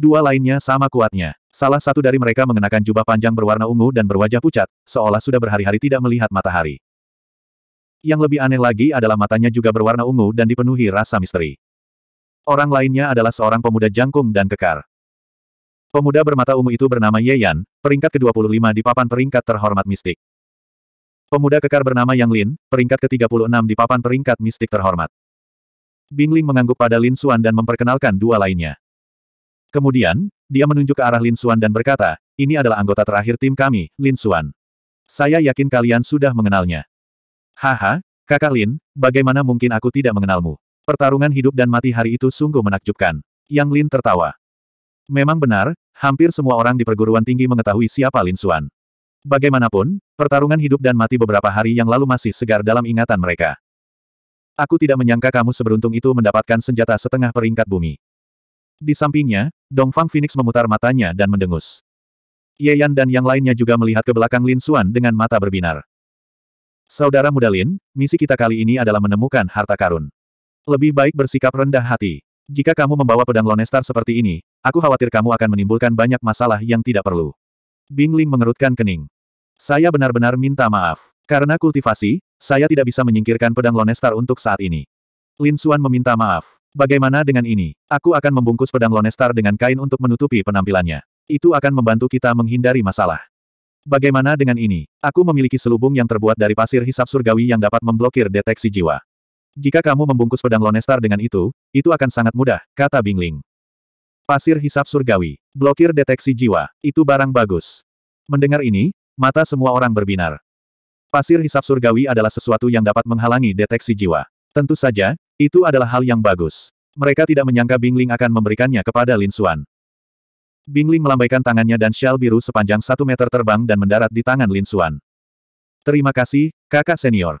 Dua lainnya sama kuatnya. Salah satu dari mereka mengenakan jubah panjang berwarna ungu dan berwajah pucat, seolah sudah berhari-hari tidak melihat matahari. Yang lebih aneh lagi adalah matanya juga berwarna ungu dan dipenuhi rasa misteri. Orang lainnya adalah seorang pemuda jangkung dan kekar. Pemuda bermata ungu itu bernama Ye Yan, peringkat ke-25 di papan peringkat terhormat mistik. Pemuda kekar bernama Yang Lin, peringkat ke-36 di papan peringkat mistik terhormat. Bingling mengangguk pada Lin Xuan dan memperkenalkan dua lainnya. Kemudian, dia menunjuk ke arah Lin Suan dan berkata, ini adalah anggota terakhir tim kami, Lin Suan. Saya yakin kalian sudah mengenalnya. Haha, kakak Lin, bagaimana mungkin aku tidak mengenalmu? Pertarungan hidup dan mati hari itu sungguh menakjubkan. Yang Lin tertawa. Memang benar, hampir semua orang di perguruan tinggi mengetahui siapa Lin Suan. Bagaimanapun, pertarungan hidup dan mati beberapa hari yang lalu masih segar dalam ingatan mereka. Aku tidak menyangka kamu seberuntung itu mendapatkan senjata setengah peringkat bumi. Di sampingnya, Dongfang Phoenix memutar matanya dan mendengus. Ye Yan dan yang lainnya juga melihat ke belakang Lin Xuan dengan mata berbinar. Saudara muda Lin, misi kita kali ini adalah menemukan harta karun. Lebih baik bersikap rendah hati. Jika kamu membawa pedang Lonestar seperti ini, aku khawatir kamu akan menimbulkan banyak masalah yang tidak perlu. Bing Ling mengerutkan kening. Saya benar-benar minta maaf. Karena kultivasi, saya tidak bisa menyingkirkan pedang Lonestar untuk saat ini. Lin Xuan meminta maaf. Bagaimana dengan ini? Aku akan membungkus pedang Lonestar dengan kain untuk menutupi penampilannya. Itu akan membantu kita menghindari masalah. Bagaimana dengan ini? Aku memiliki selubung yang terbuat dari pasir hisap surgawi yang dapat memblokir deteksi jiwa. Jika kamu membungkus pedang Lonestar dengan itu, itu akan sangat mudah, kata Bingling. Pasir hisap surgawi. Blokir deteksi jiwa. Itu barang bagus. Mendengar ini, mata semua orang berbinar. Pasir hisap surgawi adalah sesuatu yang dapat menghalangi deteksi jiwa. Tentu saja, itu adalah hal yang bagus. Mereka tidak menyangka Bingling akan memberikannya kepada Lin Xuan. Bingling melambaikan tangannya dan shawl biru sepanjang satu meter terbang dan mendarat di tangan Lin Xuan. Terima kasih, kakak senior.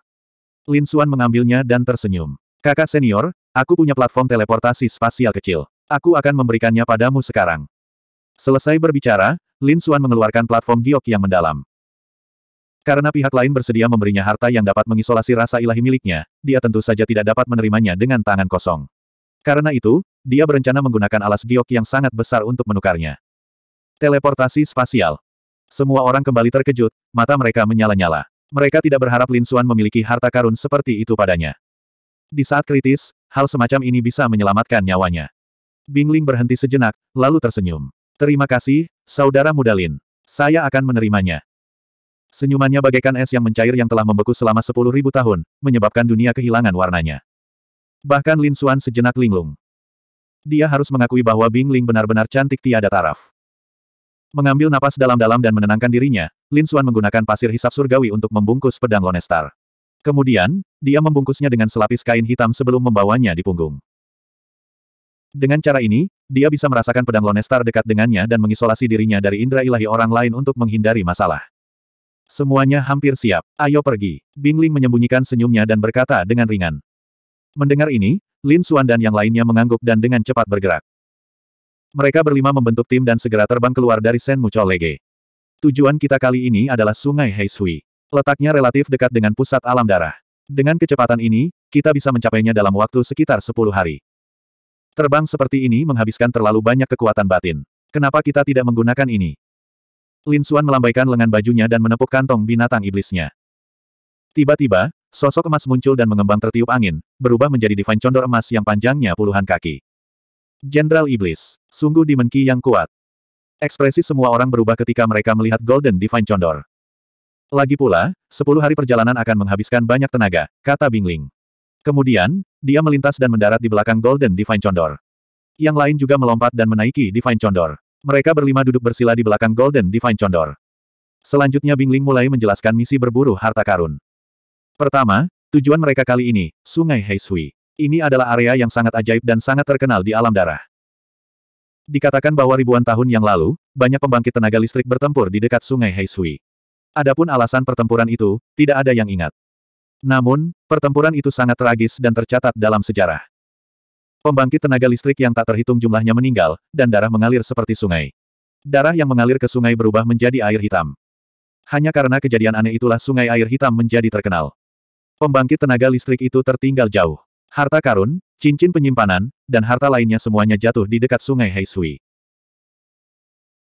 Lin Xuan mengambilnya dan tersenyum. Kakak senior, aku punya platform teleportasi spasial kecil. Aku akan memberikannya padamu sekarang. Selesai berbicara, Lin Xuan mengeluarkan platform giok yang mendalam. Karena pihak lain bersedia memberinya harta yang dapat mengisolasi rasa ilahi miliknya, dia tentu saja tidak dapat menerimanya dengan tangan kosong. Karena itu, dia berencana menggunakan alas giok yang sangat besar untuk menukarnya. Teleportasi spasial. Semua orang kembali terkejut, mata mereka menyala-nyala. Mereka tidak berharap Lin Suan memiliki harta karun seperti itu padanya. Di saat kritis, hal semacam ini bisa menyelamatkan nyawanya. Bingling berhenti sejenak, lalu tersenyum. Terima kasih, saudara muda Lin. Saya akan menerimanya. Senyumannya bagaikan es yang mencair yang telah membeku selama sepuluh ribu tahun, menyebabkan dunia kehilangan warnanya. Bahkan Lin Xuan sejenak linglung. Dia harus mengakui bahwa Bing Ling benar-benar cantik tiada taraf. Mengambil napas dalam-dalam dan menenangkan dirinya, Lin Xuan menggunakan pasir hisap surgawi untuk membungkus pedang Lonestar. Kemudian, dia membungkusnya dengan selapis kain hitam sebelum membawanya di punggung. Dengan cara ini, dia bisa merasakan pedang Lonestar dekat dengannya dan mengisolasi dirinya dari indera ilahi orang lain untuk menghindari masalah. Semuanya hampir siap. Ayo pergi. Bingling menyembunyikan senyumnya dan berkata dengan ringan. Mendengar ini, Lin Xuan dan yang lainnya mengangguk dan dengan cepat bergerak. Mereka berlima membentuk tim dan segera terbang keluar dari Sen Mucho Lege. Tujuan kita kali ini adalah Sungai Heishui. Letaknya relatif dekat dengan pusat alam darah. Dengan kecepatan ini, kita bisa mencapainya dalam waktu sekitar 10 hari. Terbang seperti ini menghabiskan terlalu banyak kekuatan batin. Kenapa kita tidak menggunakan ini? Lin Xuan melambaikan lengan bajunya dan menepuk kantong binatang iblisnya. Tiba-tiba, sosok emas muncul dan mengembang tertiup angin, berubah menjadi Divine condor emas yang panjangnya puluhan kaki. Jenderal Iblis, sungguh dimenki yang kuat. Ekspresi semua orang berubah ketika mereka melihat Golden Divine Condor. Lagi pula, sepuluh hari perjalanan akan menghabiskan banyak tenaga, kata Bingling. Kemudian, dia melintas dan mendarat di belakang Golden Divine Condor. Yang lain juga melompat dan menaiki Divine Condor. Mereka berlima duduk bersila di belakang Golden Divine Condor. Selanjutnya Bingling mulai menjelaskan misi berburu harta karun. Pertama, tujuan mereka kali ini, Sungai Heishui. Ini adalah area yang sangat ajaib dan sangat terkenal di alam darah. Dikatakan bahwa ribuan tahun yang lalu, banyak pembangkit tenaga listrik bertempur di dekat sungai Heishui. Adapun alasan pertempuran itu, tidak ada yang ingat. Namun, pertempuran itu sangat tragis dan tercatat dalam sejarah. Pembangkit tenaga listrik yang tak terhitung jumlahnya meninggal, dan darah mengalir seperti sungai. Darah yang mengalir ke sungai berubah menjadi air hitam. Hanya karena kejadian aneh itulah sungai air hitam menjadi terkenal. Pembangkit tenaga listrik itu tertinggal jauh. Harta karun, cincin penyimpanan, dan harta lainnya semuanya jatuh di dekat sungai Heishui.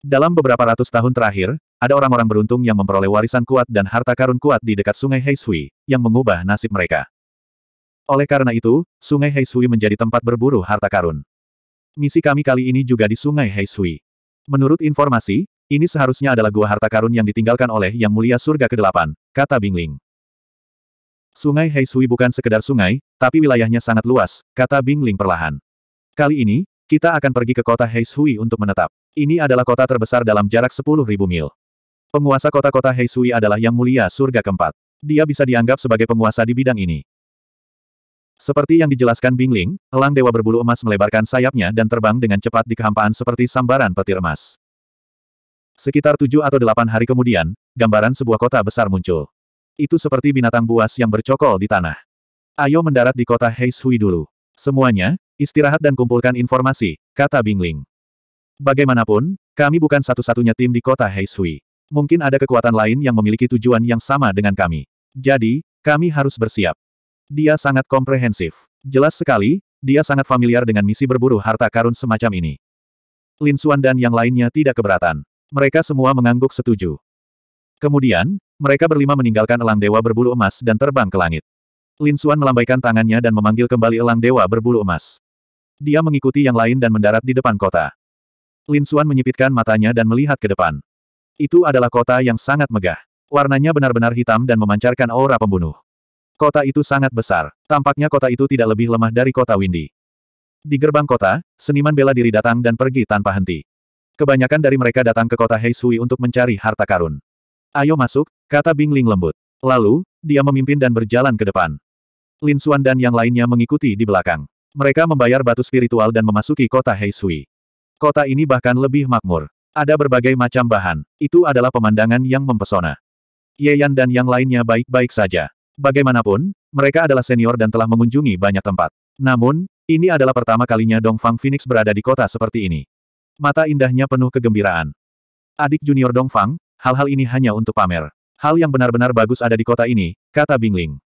Dalam beberapa ratus tahun terakhir, ada orang-orang beruntung yang memperoleh warisan kuat dan harta karun kuat di dekat sungai Heishui yang mengubah nasib mereka. Oleh karena itu, Sungai Heishui menjadi tempat berburu harta karun. Misi kami kali ini juga di Sungai Heishui. Menurut informasi, ini seharusnya adalah gua harta karun yang ditinggalkan oleh Yang Mulia Surga ke-8, kata Bingling. Sungai Heishui bukan sekedar sungai, tapi wilayahnya sangat luas, kata Bingling perlahan. Kali ini, kita akan pergi ke kota Heishui untuk menetap. Ini adalah kota terbesar dalam jarak 10.000 mil. Penguasa kota-kota Heishui adalah Yang Mulia Surga keempat. Dia bisa dianggap sebagai penguasa di bidang ini. Seperti yang dijelaskan Bingling, elang dewa berbulu emas melebarkan sayapnya dan terbang dengan cepat di kehampaan seperti sambaran petir emas. Sekitar tujuh atau delapan hari kemudian, gambaran sebuah kota besar muncul. Itu seperti binatang buas yang bercokol di tanah. Ayo mendarat di kota Heishui dulu. Semuanya, istirahat dan kumpulkan informasi, kata Bingling. Bagaimanapun, kami bukan satu-satunya tim di kota Heishui. Mungkin ada kekuatan lain yang memiliki tujuan yang sama dengan kami. Jadi, kami harus bersiap. Dia sangat komprehensif. Jelas sekali, dia sangat familiar dengan misi berburu harta karun semacam ini. Lin Xuan dan yang lainnya tidak keberatan. Mereka semua mengangguk setuju. Kemudian, mereka berlima meninggalkan elang dewa berbulu emas dan terbang ke langit. Lin Xuan melambaikan tangannya dan memanggil kembali elang dewa berbulu emas. Dia mengikuti yang lain dan mendarat di depan kota. Lin Xuan menyipitkan matanya dan melihat ke depan. Itu adalah kota yang sangat megah. Warnanya benar-benar hitam dan memancarkan aura pembunuh. Kota itu sangat besar. Tampaknya kota itu tidak lebih lemah dari kota Windy. Di gerbang kota, seniman bela diri datang dan pergi tanpa henti. Kebanyakan dari mereka datang ke kota Heishui untuk mencari harta karun. Ayo masuk, kata Bingling lembut. Lalu, dia memimpin dan berjalan ke depan. Lin Xuan dan yang lainnya mengikuti di belakang. Mereka membayar batu spiritual dan memasuki kota Heishui. Kota ini bahkan lebih makmur. Ada berbagai macam bahan. Itu adalah pemandangan yang mempesona. Ye Yan dan yang lainnya baik-baik saja. Bagaimanapun, mereka adalah senior dan telah mengunjungi banyak tempat. Namun, ini adalah pertama kalinya Dongfang Phoenix berada di kota seperti ini. Mata indahnya penuh kegembiraan. Adik junior Dongfang, hal-hal ini hanya untuk pamer. Hal yang benar-benar bagus ada di kota ini, kata Bingling.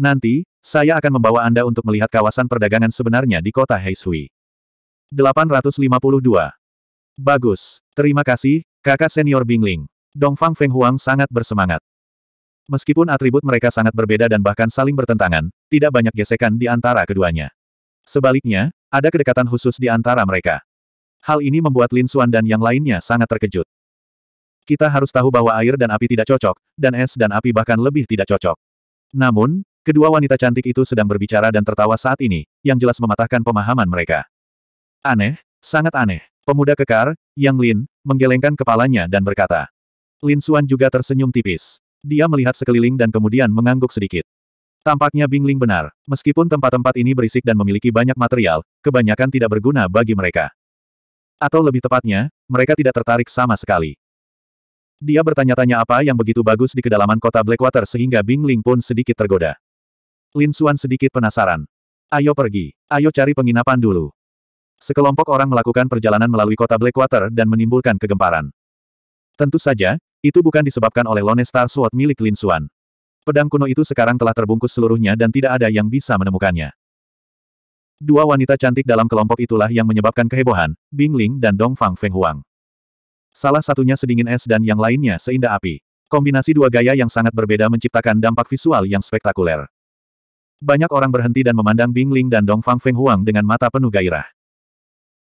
Nanti, saya akan membawa Anda untuk melihat kawasan perdagangan sebenarnya di kota Heishui. 852. Bagus, terima kasih, kakak senior Bingling. Dongfang Feng Huang sangat bersemangat. Meskipun atribut mereka sangat berbeda dan bahkan saling bertentangan, tidak banyak gesekan di antara keduanya. Sebaliknya, ada kedekatan khusus di antara mereka. Hal ini membuat Lin Xuan dan yang lainnya sangat terkejut. Kita harus tahu bahwa air dan api tidak cocok, dan es dan api bahkan lebih tidak cocok. Namun, kedua wanita cantik itu sedang berbicara dan tertawa saat ini, yang jelas mematahkan pemahaman mereka. Aneh, sangat aneh. Pemuda kekar, Yang Lin, menggelengkan kepalanya dan berkata. Lin Xuan juga tersenyum tipis. Dia melihat sekeliling dan kemudian mengangguk sedikit. Tampaknya Bingling benar. Meskipun tempat-tempat ini berisik dan memiliki banyak material, kebanyakan tidak berguna bagi mereka. Atau lebih tepatnya, mereka tidak tertarik sama sekali. Dia bertanya-tanya apa yang begitu bagus di kedalaman kota Blackwater sehingga Bingling pun sedikit tergoda. Lin Xuan sedikit penasaran. Ayo pergi, ayo cari penginapan dulu. Sekelompok orang melakukan perjalanan melalui kota Blackwater dan menimbulkan kegemparan. Tentu saja, itu bukan disebabkan oleh Lone Star Sword milik Lin Xuan. Pedang kuno itu sekarang telah terbungkus seluruhnya dan tidak ada yang bisa menemukannya. Dua wanita cantik dalam kelompok itulah yang menyebabkan kehebohan, Bing Ling dan Dong Fang Feng Huang. Salah satunya sedingin es dan yang lainnya seindah api. Kombinasi dua gaya yang sangat berbeda menciptakan dampak visual yang spektakuler. Banyak orang berhenti dan memandang Bing Ling dan Dong Fang Feng Huang dengan mata penuh gairah.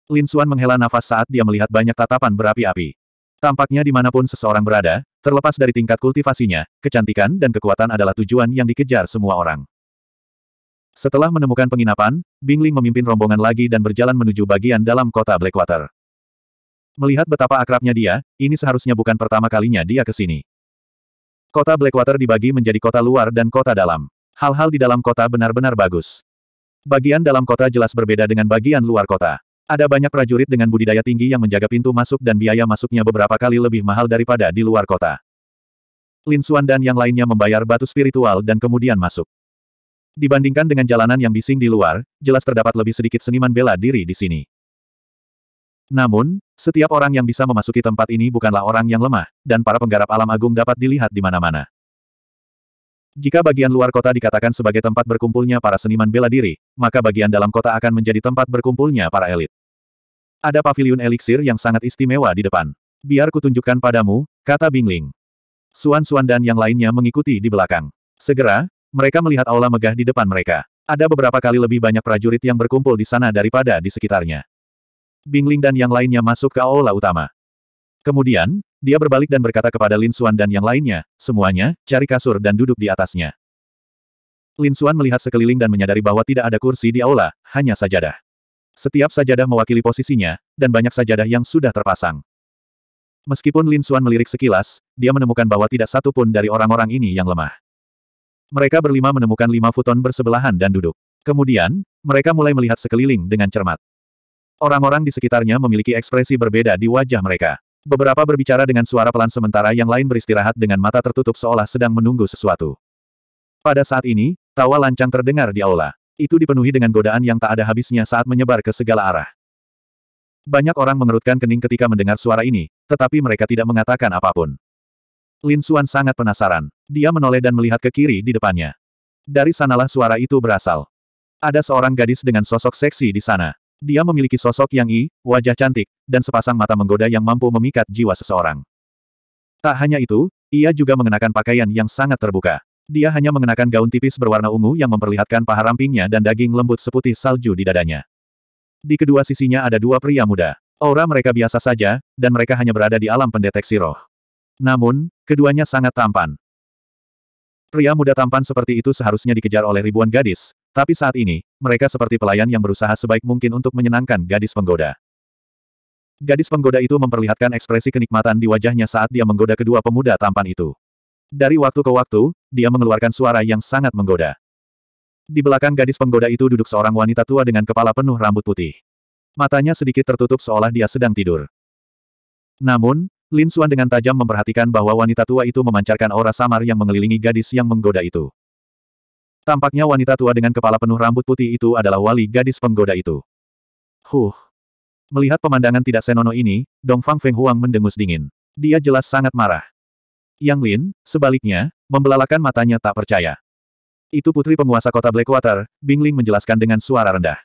Lin Xuan menghela nafas saat dia melihat banyak tatapan berapi-api. Tampaknya dimanapun seseorang berada, terlepas dari tingkat kultivasinya, kecantikan dan kekuatan adalah tujuan yang dikejar semua orang. Setelah menemukan penginapan, Bingling memimpin rombongan lagi dan berjalan menuju bagian dalam kota Blackwater. Melihat betapa akrabnya dia, ini seharusnya bukan pertama kalinya dia ke sini. Kota Blackwater dibagi menjadi kota luar dan kota dalam. Hal-hal di dalam kota benar-benar bagus. Bagian dalam kota jelas berbeda dengan bagian luar kota. Ada banyak prajurit dengan budidaya tinggi yang menjaga pintu masuk dan biaya masuknya beberapa kali lebih mahal daripada di luar kota. Lin Xuan dan yang lainnya membayar batu spiritual dan kemudian masuk. Dibandingkan dengan jalanan yang bising di luar, jelas terdapat lebih sedikit seniman bela diri di sini. Namun, setiap orang yang bisa memasuki tempat ini bukanlah orang yang lemah, dan para penggarap alam agung dapat dilihat di mana-mana. Jika bagian luar kota dikatakan sebagai tempat berkumpulnya para seniman bela diri, maka bagian dalam kota akan menjadi tempat berkumpulnya para elit. Ada paviliun eliksir yang sangat istimewa di depan. Biar kutunjukkan padamu, kata Bingling. Suan-Suan dan yang lainnya mengikuti di belakang. Segera, mereka melihat aula megah di depan mereka. Ada beberapa kali lebih banyak prajurit yang berkumpul di sana daripada di sekitarnya. Bingling dan yang lainnya masuk ke aula utama. Kemudian, dia berbalik dan berkata kepada Lin Suan dan yang lainnya, semuanya, cari kasur dan duduk di atasnya. Lin Suan melihat sekeliling dan menyadari bahwa tidak ada kursi di aula, hanya sajadah. Setiap sajadah mewakili posisinya, dan banyak sajadah yang sudah terpasang. Meskipun Lin Suan melirik sekilas, dia menemukan bahwa tidak satu pun dari orang-orang ini yang lemah. Mereka berlima menemukan lima futon bersebelahan dan duduk. Kemudian, mereka mulai melihat sekeliling dengan cermat. Orang-orang di sekitarnya memiliki ekspresi berbeda di wajah mereka. Beberapa berbicara dengan suara pelan sementara yang lain beristirahat dengan mata tertutup seolah sedang menunggu sesuatu. Pada saat ini, tawa lancang terdengar di aula. Itu dipenuhi dengan godaan yang tak ada habisnya saat menyebar ke segala arah. Banyak orang mengerutkan kening ketika mendengar suara ini, tetapi mereka tidak mengatakan apapun. Lin Xuan sangat penasaran. Dia menoleh dan melihat ke kiri di depannya. Dari sanalah suara itu berasal. Ada seorang gadis dengan sosok seksi di sana. Dia memiliki sosok yang i, wajah cantik, dan sepasang mata menggoda yang mampu memikat jiwa seseorang. Tak hanya itu, ia juga mengenakan pakaian yang sangat terbuka. Dia hanya mengenakan gaun tipis berwarna ungu yang memperlihatkan paha rampingnya dan daging lembut seputih salju di dadanya. Di kedua sisinya ada dua pria muda. Aura mereka biasa saja, dan mereka hanya berada di alam pendeteksi roh. Namun, keduanya sangat tampan. Pria muda tampan seperti itu seharusnya dikejar oleh ribuan gadis, tapi saat ini, mereka seperti pelayan yang berusaha sebaik mungkin untuk menyenangkan gadis penggoda. Gadis penggoda itu memperlihatkan ekspresi kenikmatan di wajahnya saat dia menggoda kedua pemuda tampan itu. Dari waktu ke waktu, dia mengeluarkan suara yang sangat menggoda. Di belakang gadis penggoda itu duduk seorang wanita tua dengan kepala penuh rambut putih. Matanya sedikit tertutup seolah dia sedang tidur. Namun, Lin Xuan dengan tajam memperhatikan bahwa wanita tua itu memancarkan aura samar yang mengelilingi gadis yang menggoda itu. Tampaknya wanita tua dengan kepala penuh rambut putih itu adalah wali gadis penggoda itu. Huh. Melihat pemandangan tidak senono ini, Dongfang Feng Huang mendengus dingin. Dia jelas sangat marah. Yang Lin, sebaliknya, membelalakan matanya tak percaya. Itu putri penguasa kota Blackwater, Bingling menjelaskan dengan suara rendah.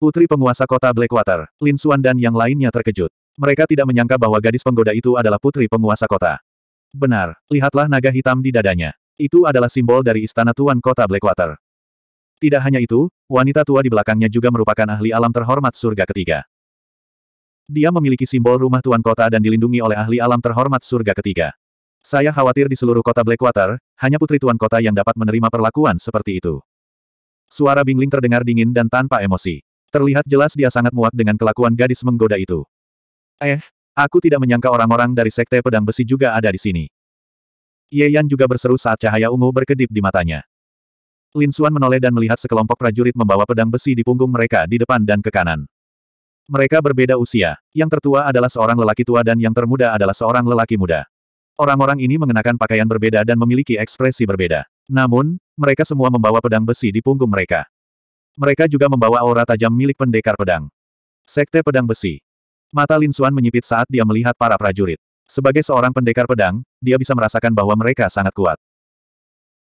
Putri penguasa kota Blackwater, Lin Xuan dan yang lainnya terkejut. Mereka tidak menyangka bahwa gadis penggoda itu adalah putri penguasa kota. Benar, lihatlah naga hitam di dadanya. Itu adalah simbol dari istana tuan kota Blackwater. Tidak hanya itu, wanita tua di belakangnya juga merupakan ahli alam terhormat surga ketiga. Dia memiliki simbol rumah tuan kota dan dilindungi oleh ahli alam terhormat surga ketiga. Saya khawatir di seluruh kota Blackwater, hanya putri tuan kota yang dapat menerima perlakuan seperti itu. Suara Bingling terdengar dingin dan tanpa emosi. Terlihat jelas dia sangat muak dengan kelakuan gadis menggoda itu. Eh, aku tidak menyangka orang-orang dari Sekte Pedang Besi juga ada di sini. Ye Yan juga berseru saat cahaya ungu berkedip di matanya. Lin Xuan menoleh dan melihat sekelompok prajurit membawa pedang besi di punggung mereka di depan dan ke kanan. Mereka berbeda usia. Yang tertua adalah seorang lelaki tua dan yang termuda adalah seorang lelaki muda. Orang-orang ini mengenakan pakaian berbeda dan memiliki ekspresi berbeda. Namun, mereka semua membawa pedang besi di punggung mereka. Mereka juga membawa aura tajam milik pendekar pedang. Sekte Pedang Besi. Mata Lin Xuan menyipit saat dia melihat para prajurit. Sebagai seorang pendekar pedang, dia bisa merasakan bahwa mereka sangat kuat.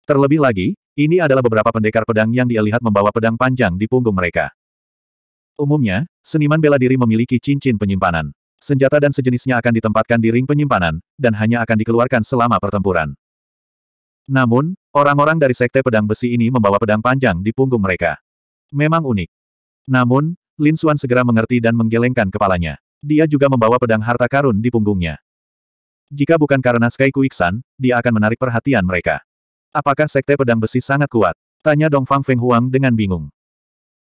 Terlebih lagi, ini adalah beberapa pendekar pedang yang dia lihat membawa pedang panjang di punggung mereka. Umumnya, seniman bela diri memiliki cincin penyimpanan. Senjata dan sejenisnya akan ditempatkan di ring penyimpanan, dan hanya akan dikeluarkan selama pertempuran. Namun, orang-orang dari Sekte Pedang Besi ini membawa pedang panjang di punggung mereka. Memang unik. Namun, Lin Xuan segera mengerti dan menggelengkan kepalanya. Dia juga membawa pedang harta karun di punggungnya. Jika bukan karena Sky Kuiksan, dia akan menarik perhatian mereka. Apakah sekte pedang besi sangat kuat? Tanya Dong Fang Feng Huang dengan bingung.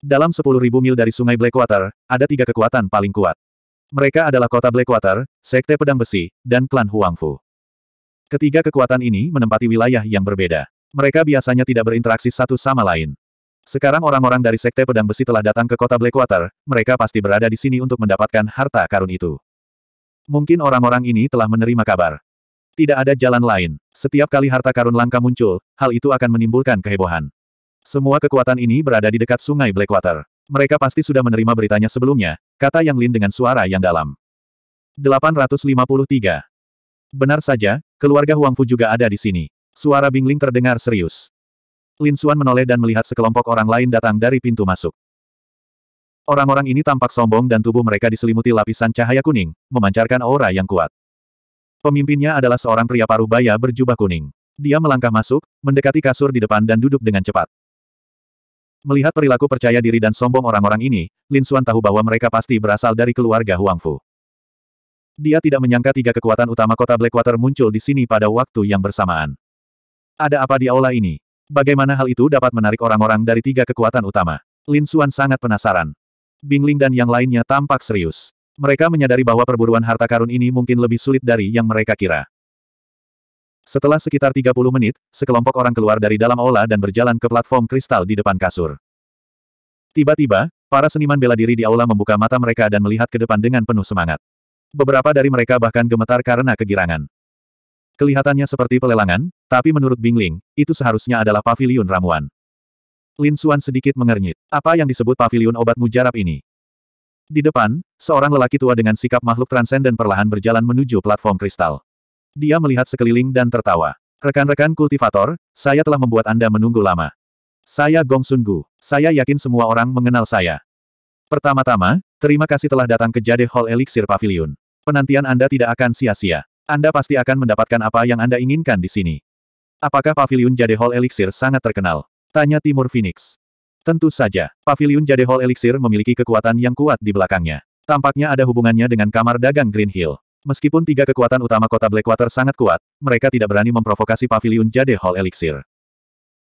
Dalam 10.000 mil dari sungai Blackwater, ada tiga kekuatan paling kuat. Mereka adalah kota Blackwater, sekte pedang besi, dan klan Huangfu. Ketiga kekuatan ini menempati wilayah yang berbeda. Mereka biasanya tidak berinteraksi satu sama lain. Sekarang orang-orang dari sekte pedang besi telah datang ke kota Blackwater, mereka pasti berada di sini untuk mendapatkan harta karun itu. Mungkin orang-orang ini telah menerima kabar. Tidak ada jalan lain. Setiap kali harta karun langka muncul, hal itu akan menimbulkan kehebohan. Semua kekuatan ini berada di dekat sungai Blackwater. Mereka pasti sudah menerima beritanya sebelumnya, kata Yang Lin dengan suara yang dalam. 853. Benar saja, keluarga Huang Fu juga ada di sini. Suara Bingling terdengar serius. Lin Xuan menoleh dan melihat sekelompok orang lain datang dari pintu masuk. Orang-orang ini tampak sombong dan tubuh mereka diselimuti lapisan cahaya kuning, memancarkan aura yang kuat. Pemimpinnya adalah seorang pria paruh baya berjubah kuning. Dia melangkah masuk, mendekati kasur di depan dan duduk dengan cepat. Melihat perilaku percaya diri dan sombong orang-orang ini, Lin Xuan tahu bahwa mereka pasti berasal dari keluarga Huang Fu. Dia tidak menyangka tiga kekuatan utama kota Blackwater muncul di sini pada waktu yang bersamaan. Ada apa di aula ini? Bagaimana hal itu dapat menarik orang-orang dari tiga kekuatan utama? Lin Xuan sangat penasaran. Bingling dan yang lainnya tampak serius. Mereka menyadari bahwa perburuan harta karun ini mungkin lebih sulit dari yang mereka kira. Setelah sekitar 30 menit, sekelompok orang keluar dari dalam aula dan berjalan ke platform kristal di depan kasur. Tiba-tiba, para seniman bela diri di aula membuka mata mereka dan melihat ke depan dengan penuh semangat. Beberapa dari mereka bahkan gemetar karena kegirangan. Kelihatannya seperti pelelangan, tapi menurut Bingling, itu seharusnya adalah paviliun ramuan. Lin Suan sedikit mengernyit. Apa yang disebut pavilion obat mujarab ini? Di depan, seorang lelaki tua dengan sikap makhluk transenden perlahan berjalan menuju platform kristal. Dia melihat sekeliling dan tertawa. Rekan-rekan kultivator, saya telah membuat Anda menunggu lama. Saya Gong Gu. Saya yakin semua orang mengenal saya. Pertama-tama, terima kasih telah datang ke Jade Hall Elixir Pavilion. Penantian Anda tidak akan sia-sia. Anda pasti akan mendapatkan apa yang Anda inginkan di sini. Apakah pavilion Jade Hall Elixir sangat terkenal? Tanya Timur Phoenix. Tentu saja, Paviliun Jade Hall Elixir memiliki kekuatan yang kuat di belakangnya. Tampaknya ada hubungannya dengan kamar dagang Green Hill. Meskipun tiga kekuatan utama kota Blackwater sangat kuat, mereka tidak berani memprovokasi Paviliun Jade Hall Elixir.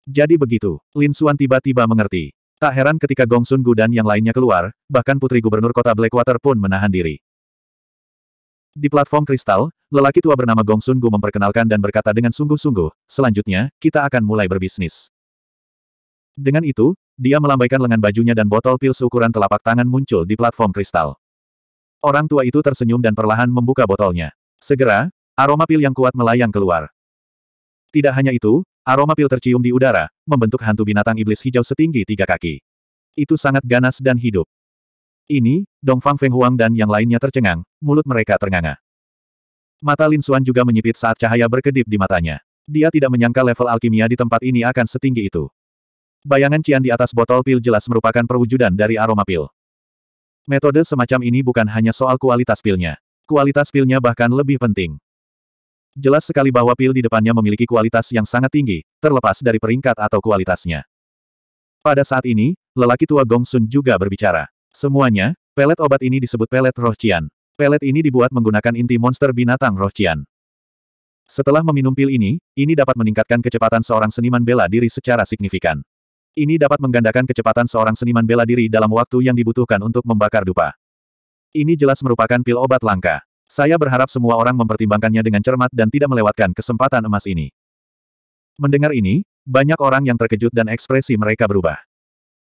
Jadi begitu, Lin Xuan tiba-tiba mengerti. Tak heran ketika Gong Sun Gu dan yang lainnya keluar, bahkan putri gubernur kota Blackwater pun menahan diri. Di platform kristal, lelaki tua bernama Gong Sun Gu memperkenalkan dan berkata dengan sungguh-sungguh, selanjutnya, kita akan mulai berbisnis. Dengan itu, dia melambaikan lengan bajunya dan botol pil seukuran telapak tangan muncul di platform kristal. Orang tua itu tersenyum dan perlahan membuka botolnya. Segera, aroma pil yang kuat melayang keluar. Tidak hanya itu, aroma pil tercium di udara, membentuk hantu binatang iblis hijau setinggi tiga kaki. Itu sangat ganas dan hidup. Ini, Dongfang Huang dan yang lainnya tercengang, mulut mereka ternganga. Mata Lin Xuan juga menyipit saat cahaya berkedip di matanya. Dia tidak menyangka level alkimia di tempat ini akan setinggi itu. Bayangan Cian di atas botol pil jelas merupakan perwujudan dari aroma pil. Metode semacam ini bukan hanya soal kualitas pilnya. Kualitas pilnya bahkan lebih penting. Jelas sekali bahwa pil di depannya memiliki kualitas yang sangat tinggi, terlepas dari peringkat atau kualitasnya. Pada saat ini, lelaki tua Gong Sun juga berbicara. Semuanya, pelet obat ini disebut pelet roh Cian. Pelet ini dibuat menggunakan inti monster binatang roh Cian. Setelah meminum pil ini, ini dapat meningkatkan kecepatan seorang seniman bela diri secara signifikan. Ini dapat menggandakan kecepatan seorang seniman bela diri dalam waktu yang dibutuhkan untuk membakar dupa. Ini jelas merupakan pil obat langka. Saya berharap semua orang mempertimbangkannya dengan cermat dan tidak melewatkan kesempatan emas ini. Mendengar ini, banyak orang yang terkejut dan ekspresi mereka berubah.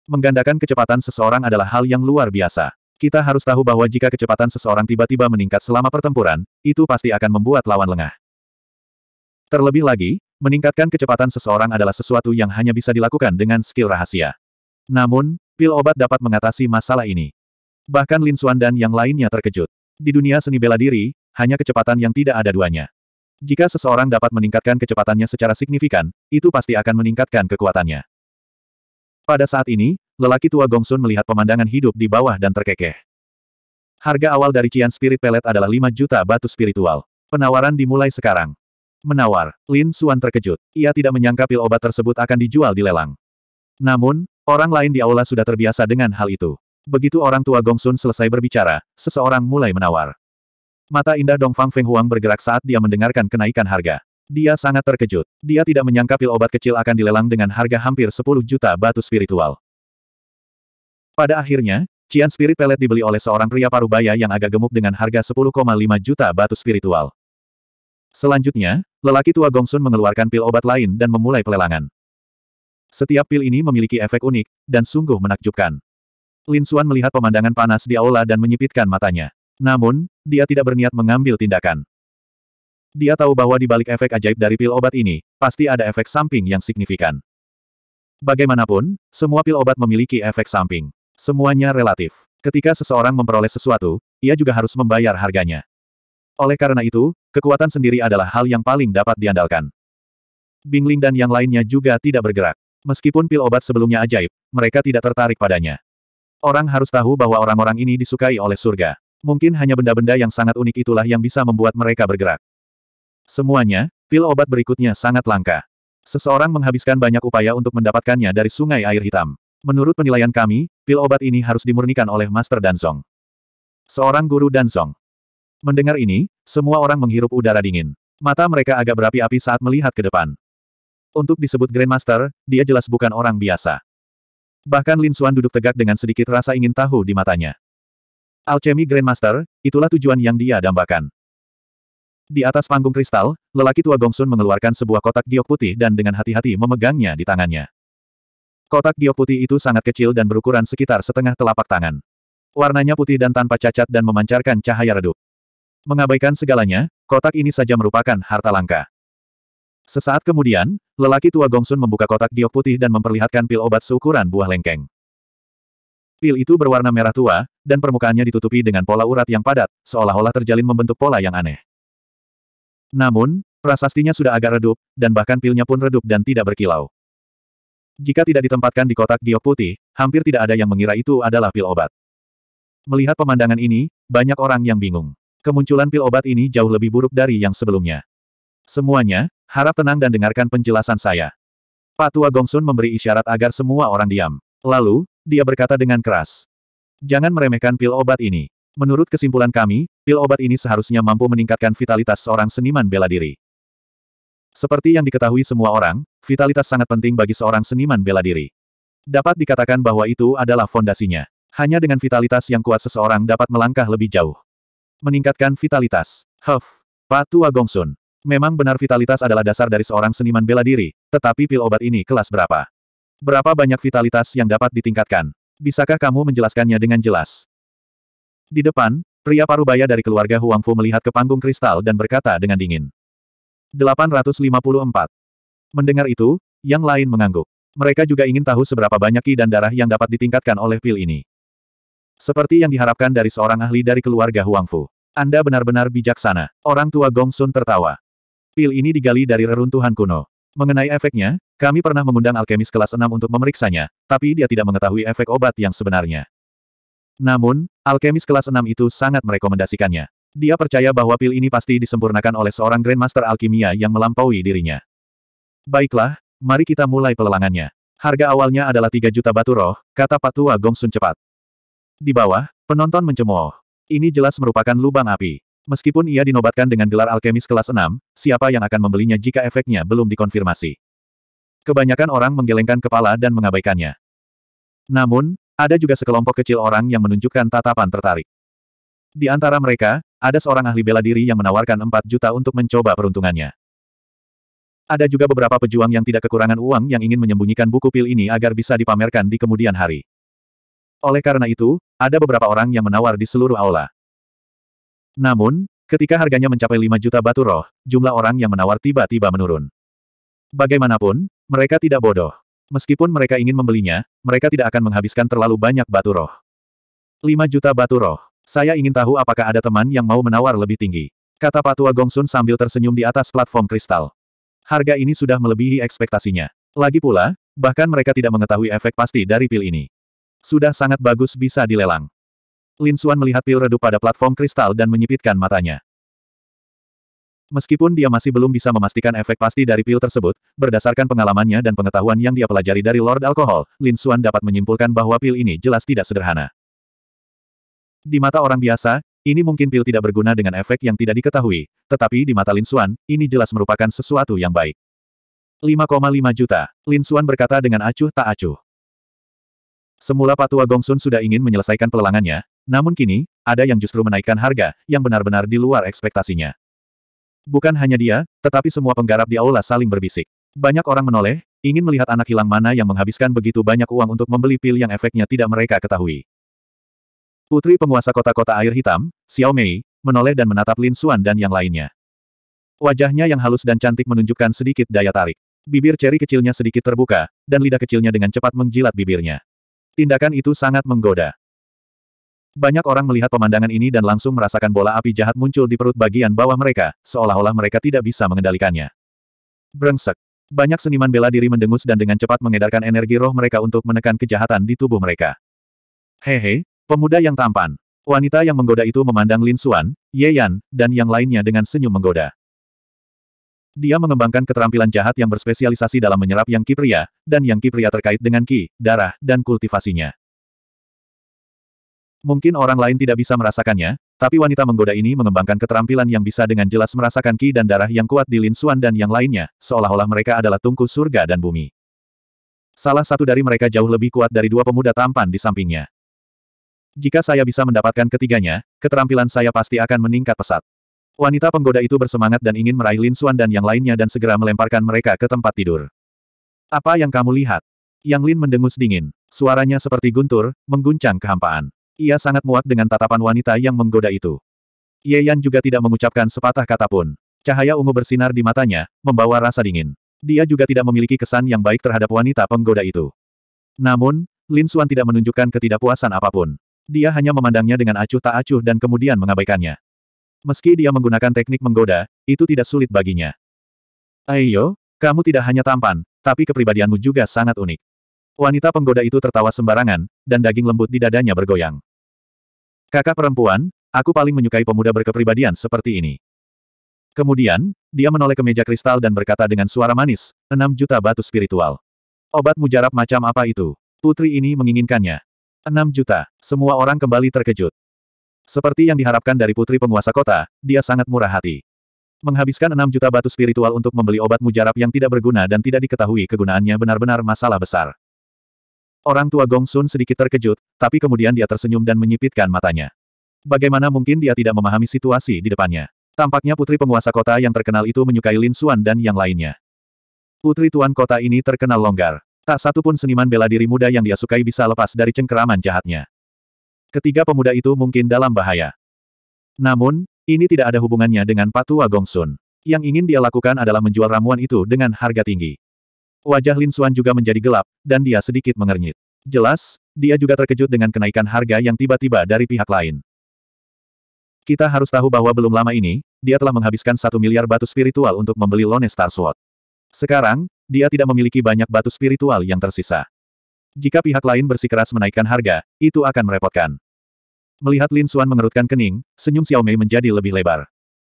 Menggandakan kecepatan seseorang adalah hal yang luar biasa. Kita harus tahu bahwa jika kecepatan seseorang tiba-tiba meningkat selama pertempuran, itu pasti akan membuat lawan lengah. Terlebih lagi, Meningkatkan kecepatan seseorang adalah sesuatu yang hanya bisa dilakukan dengan skill rahasia. Namun, pil obat dapat mengatasi masalah ini. Bahkan Lin Xuan dan yang lainnya terkejut. Di dunia seni bela diri, hanya kecepatan yang tidak ada duanya. Jika seseorang dapat meningkatkan kecepatannya secara signifikan, itu pasti akan meningkatkan kekuatannya. Pada saat ini, lelaki tua Gongsun melihat pemandangan hidup di bawah dan terkekeh. Harga awal dari Cian Spirit Pellet adalah 5 juta batu spiritual. Penawaran dimulai sekarang. Menawar, Lin Suan terkejut. Ia tidak menyangka pil obat tersebut akan dijual di lelang. Namun, orang lain di aula sudah terbiasa dengan hal itu. Begitu orang tua Gongsun selesai berbicara, seseorang mulai menawar. Mata indah Dongfang Feng Huang bergerak saat dia mendengarkan kenaikan harga. Dia sangat terkejut. Dia tidak menyangka pil obat kecil akan dilelang dengan harga hampir 10 juta batu spiritual. Pada akhirnya, Cian Spirit pelet dibeli oleh seorang pria parubaya yang agak gemuk dengan harga 10,5 juta batu spiritual. Selanjutnya, lelaki tua Gongsun mengeluarkan pil obat lain dan memulai pelelangan. Setiap pil ini memiliki efek unik, dan sungguh menakjubkan. Lin Xuan melihat pemandangan panas di aula dan menyipitkan matanya. Namun, dia tidak berniat mengambil tindakan. Dia tahu bahwa di balik efek ajaib dari pil obat ini, pasti ada efek samping yang signifikan. Bagaimanapun, semua pil obat memiliki efek samping. Semuanya relatif. Ketika seseorang memperoleh sesuatu, ia juga harus membayar harganya. Oleh karena itu, Kekuatan sendiri adalah hal yang paling dapat diandalkan. Bingling dan yang lainnya juga tidak bergerak. Meskipun pil obat sebelumnya ajaib, mereka tidak tertarik padanya. Orang harus tahu bahwa orang-orang ini disukai oleh surga. Mungkin hanya benda-benda yang sangat unik itulah yang bisa membuat mereka bergerak. Semuanya, pil obat berikutnya sangat langka. Seseorang menghabiskan banyak upaya untuk mendapatkannya dari sungai air hitam. Menurut penilaian kami, pil obat ini harus dimurnikan oleh Master Danzong. Seorang guru Danzong, Mendengar ini, semua orang menghirup udara dingin. Mata mereka agak berapi-api saat melihat ke depan. Untuk disebut Grandmaster, dia jelas bukan orang biasa. Bahkan Lin Xuan duduk tegak dengan sedikit rasa ingin tahu di matanya. Alchemy Grandmaster, itulah tujuan yang dia dambakan. Di atas panggung kristal, lelaki tua Gongsun mengeluarkan sebuah kotak giok putih dan dengan hati-hati memegangnya di tangannya. Kotak giok putih itu sangat kecil dan berukuran sekitar setengah telapak tangan. Warnanya putih dan tanpa cacat dan memancarkan cahaya redup. Mengabaikan segalanya, kotak ini saja merupakan harta langka. Sesaat kemudian, lelaki tua Gongsun membuka kotak giok putih dan memperlihatkan pil obat seukuran buah lengkeng. Pil itu berwarna merah tua, dan permukaannya ditutupi dengan pola urat yang padat, seolah-olah terjalin membentuk pola yang aneh. Namun, prasastinya sudah agak redup, dan bahkan pilnya pun redup dan tidak berkilau. Jika tidak ditempatkan di kotak giok putih, hampir tidak ada yang mengira itu adalah pil obat. Melihat pemandangan ini, banyak orang yang bingung. Kemunculan pil obat ini jauh lebih buruk dari yang sebelumnya. Semuanya, harap tenang dan dengarkan penjelasan saya. Patua Gongsun memberi isyarat agar semua orang diam. Lalu, dia berkata dengan keras. Jangan meremehkan pil obat ini. Menurut kesimpulan kami, pil obat ini seharusnya mampu meningkatkan vitalitas seorang seniman bela diri. Seperti yang diketahui semua orang, vitalitas sangat penting bagi seorang seniman bela diri. Dapat dikatakan bahwa itu adalah fondasinya. Hanya dengan vitalitas yang kuat seseorang dapat melangkah lebih jauh. Meningkatkan vitalitas. Huff. tua Gongsun. Memang benar vitalitas adalah dasar dari seorang seniman bela diri, tetapi pil obat ini kelas berapa? Berapa banyak vitalitas yang dapat ditingkatkan? Bisakah kamu menjelaskannya dengan jelas? Di depan, pria parubaya dari keluarga Huang Fu melihat ke panggung kristal dan berkata dengan dingin. 854. Mendengar itu, yang lain mengangguk. Mereka juga ingin tahu seberapa banyak ki dan darah yang dapat ditingkatkan oleh pil ini. Seperti yang diharapkan dari seorang ahli dari keluarga Huangfu. Anda benar-benar bijaksana. Orang tua Gong Sun tertawa. Pil ini digali dari reruntuhan kuno. Mengenai efeknya, kami pernah mengundang alkemis kelas 6 untuk memeriksanya, tapi dia tidak mengetahui efek obat yang sebenarnya. Namun, alkemis kelas 6 itu sangat merekomendasikannya. Dia percaya bahwa pil ini pasti disempurnakan oleh seorang Grandmaster Alkimia yang melampaui dirinya. Baiklah, mari kita mulai pelelangannya. Harga awalnya adalah 3 juta batu roh, kata Patua Gongsun cepat. Di bawah, penonton mencemooh. Ini jelas merupakan lubang api. Meskipun ia dinobatkan dengan gelar alkemis kelas 6, siapa yang akan membelinya jika efeknya belum dikonfirmasi? Kebanyakan orang menggelengkan kepala dan mengabaikannya. Namun, ada juga sekelompok kecil orang yang menunjukkan tatapan tertarik. Di antara mereka, ada seorang ahli bela diri yang menawarkan 4 juta untuk mencoba peruntungannya. Ada juga beberapa pejuang yang tidak kekurangan uang yang ingin menyembunyikan buku pil ini agar bisa dipamerkan di kemudian hari. Oleh karena itu, ada beberapa orang yang menawar di seluruh aula. Namun, ketika harganya mencapai 5 juta batu roh, jumlah orang yang menawar tiba-tiba menurun. Bagaimanapun, mereka tidak bodoh. Meskipun mereka ingin membelinya, mereka tidak akan menghabiskan terlalu banyak batu roh. 5 juta batu roh. Saya ingin tahu apakah ada teman yang mau menawar lebih tinggi. Kata Patua Gongsun sambil tersenyum di atas platform kristal. Harga ini sudah melebihi ekspektasinya. Lagi pula, bahkan mereka tidak mengetahui efek pasti dari pil ini. Sudah sangat bagus bisa dilelang. Lin Xuan melihat pil redup pada platform kristal dan menyipitkan matanya. Meskipun dia masih belum bisa memastikan efek pasti dari pil tersebut, berdasarkan pengalamannya dan pengetahuan yang dia pelajari dari Lord Alkohol, Lin Xuan dapat menyimpulkan bahwa pil ini jelas tidak sederhana. Di mata orang biasa, ini mungkin pil tidak berguna dengan efek yang tidak diketahui, tetapi di mata Lin Xuan, ini jelas merupakan sesuatu yang baik. 5,5 juta, Lin Xuan berkata dengan acuh tak acuh. Semula Patua Gongsun sudah ingin menyelesaikan pelelangannya, namun kini, ada yang justru menaikkan harga, yang benar-benar di luar ekspektasinya. Bukan hanya dia, tetapi semua penggarap di aula saling berbisik. Banyak orang menoleh, ingin melihat anak hilang mana yang menghabiskan begitu banyak uang untuk membeli pil yang efeknya tidak mereka ketahui. Putri penguasa kota-kota air hitam, Xiao Mei, menoleh dan menatap Lin Xuan dan yang lainnya. Wajahnya yang halus dan cantik menunjukkan sedikit daya tarik. Bibir ceri kecilnya sedikit terbuka, dan lidah kecilnya dengan cepat menjilat bibirnya. Tindakan itu sangat menggoda. Banyak orang melihat pemandangan ini dan langsung merasakan bola api jahat muncul di perut bagian bawah mereka, seolah-olah mereka tidak bisa mengendalikannya. Brengsek. Banyak seniman bela diri mendengus dan dengan cepat mengedarkan energi roh mereka untuk menekan kejahatan di tubuh mereka. Hehe, pemuda yang tampan. Wanita yang menggoda itu memandang Lin Xuan, Ye Yan, dan yang lainnya dengan senyum menggoda. Dia mengembangkan keterampilan jahat yang berspesialisasi dalam menyerap yang ki pria, dan yang ki pria terkait dengan ki, darah, dan kultivasinya. Mungkin orang lain tidak bisa merasakannya, tapi wanita menggoda ini mengembangkan keterampilan yang bisa dengan jelas merasakan ki dan darah yang kuat di Lin Suan dan yang lainnya, seolah-olah mereka adalah tungku surga dan bumi. Salah satu dari mereka jauh lebih kuat dari dua pemuda tampan di sampingnya. Jika saya bisa mendapatkan ketiganya, keterampilan saya pasti akan meningkat pesat. Wanita penggoda itu bersemangat dan ingin meraih Lin Xuan dan yang lainnya dan segera melemparkan mereka ke tempat tidur. Apa yang kamu lihat? Yang Lin mendengus dingin. Suaranya seperti guntur, mengguncang kehampaan. Ia sangat muak dengan tatapan wanita yang menggoda itu. Ye Yan juga tidak mengucapkan sepatah kata pun. Cahaya ungu bersinar di matanya, membawa rasa dingin. Dia juga tidak memiliki kesan yang baik terhadap wanita penggoda itu. Namun, Lin Xuan tidak menunjukkan ketidakpuasan apapun. Dia hanya memandangnya dengan acuh tak acuh dan kemudian mengabaikannya. Meski dia menggunakan teknik menggoda, itu tidak sulit baginya. Ayo, kamu tidak hanya tampan, tapi kepribadianmu juga sangat unik. Wanita penggoda itu tertawa sembarangan, dan daging lembut di dadanya bergoyang. Kakak perempuan, aku paling menyukai pemuda berkepribadian seperti ini. Kemudian, dia menoleh ke meja kristal dan berkata dengan suara manis, enam juta batu spiritual. Obat mujarab macam apa itu? Putri ini menginginkannya. Enam juta, semua orang kembali terkejut. Seperti yang diharapkan dari putri penguasa kota, dia sangat murah hati. Menghabiskan 6 juta batu spiritual untuk membeli obat mujarab yang tidak berguna dan tidak diketahui kegunaannya benar-benar masalah besar. Orang tua Gong Sun sedikit terkejut, tapi kemudian dia tersenyum dan menyipitkan matanya. Bagaimana mungkin dia tidak memahami situasi di depannya? Tampaknya putri penguasa kota yang terkenal itu menyukai Lin Xuan dan yang lainnya. Putri tuan kota ini terkenal longgar. Tak satu pun seniman bela diri muda yang dia sukai bisa lepas dari cengkeraman jahatnya. Ketiga pemuda itu mungkin dalam bahaya. Namun, ini tidak ada hubungannya dengan Patua Gongsun. Yang ingin dia lakukan adalah menjual ramuan itu dengan harga tinggi. Wajah Lin Xuan juga menjadi gelap, dan dia sedikit mengernyit. Jelas, dia juga terkejut dengan kenaikan harga yang tiba-tiba dari pihak lain. Kita harus tahu bahwa belum lama ini, dia telah menghabiskan satu miliar batu spiritual untuk membeli Lone Star Sword. Sekarang, dia tidak memiliki banyak batu spiritual yang tersisa. Jika pihak lain bersikeras menaikkan harga, itu akan merepotkan. Melihat Lin Suan mengerutkan kening, senyum Xiao Mei menjadi lebih lebar.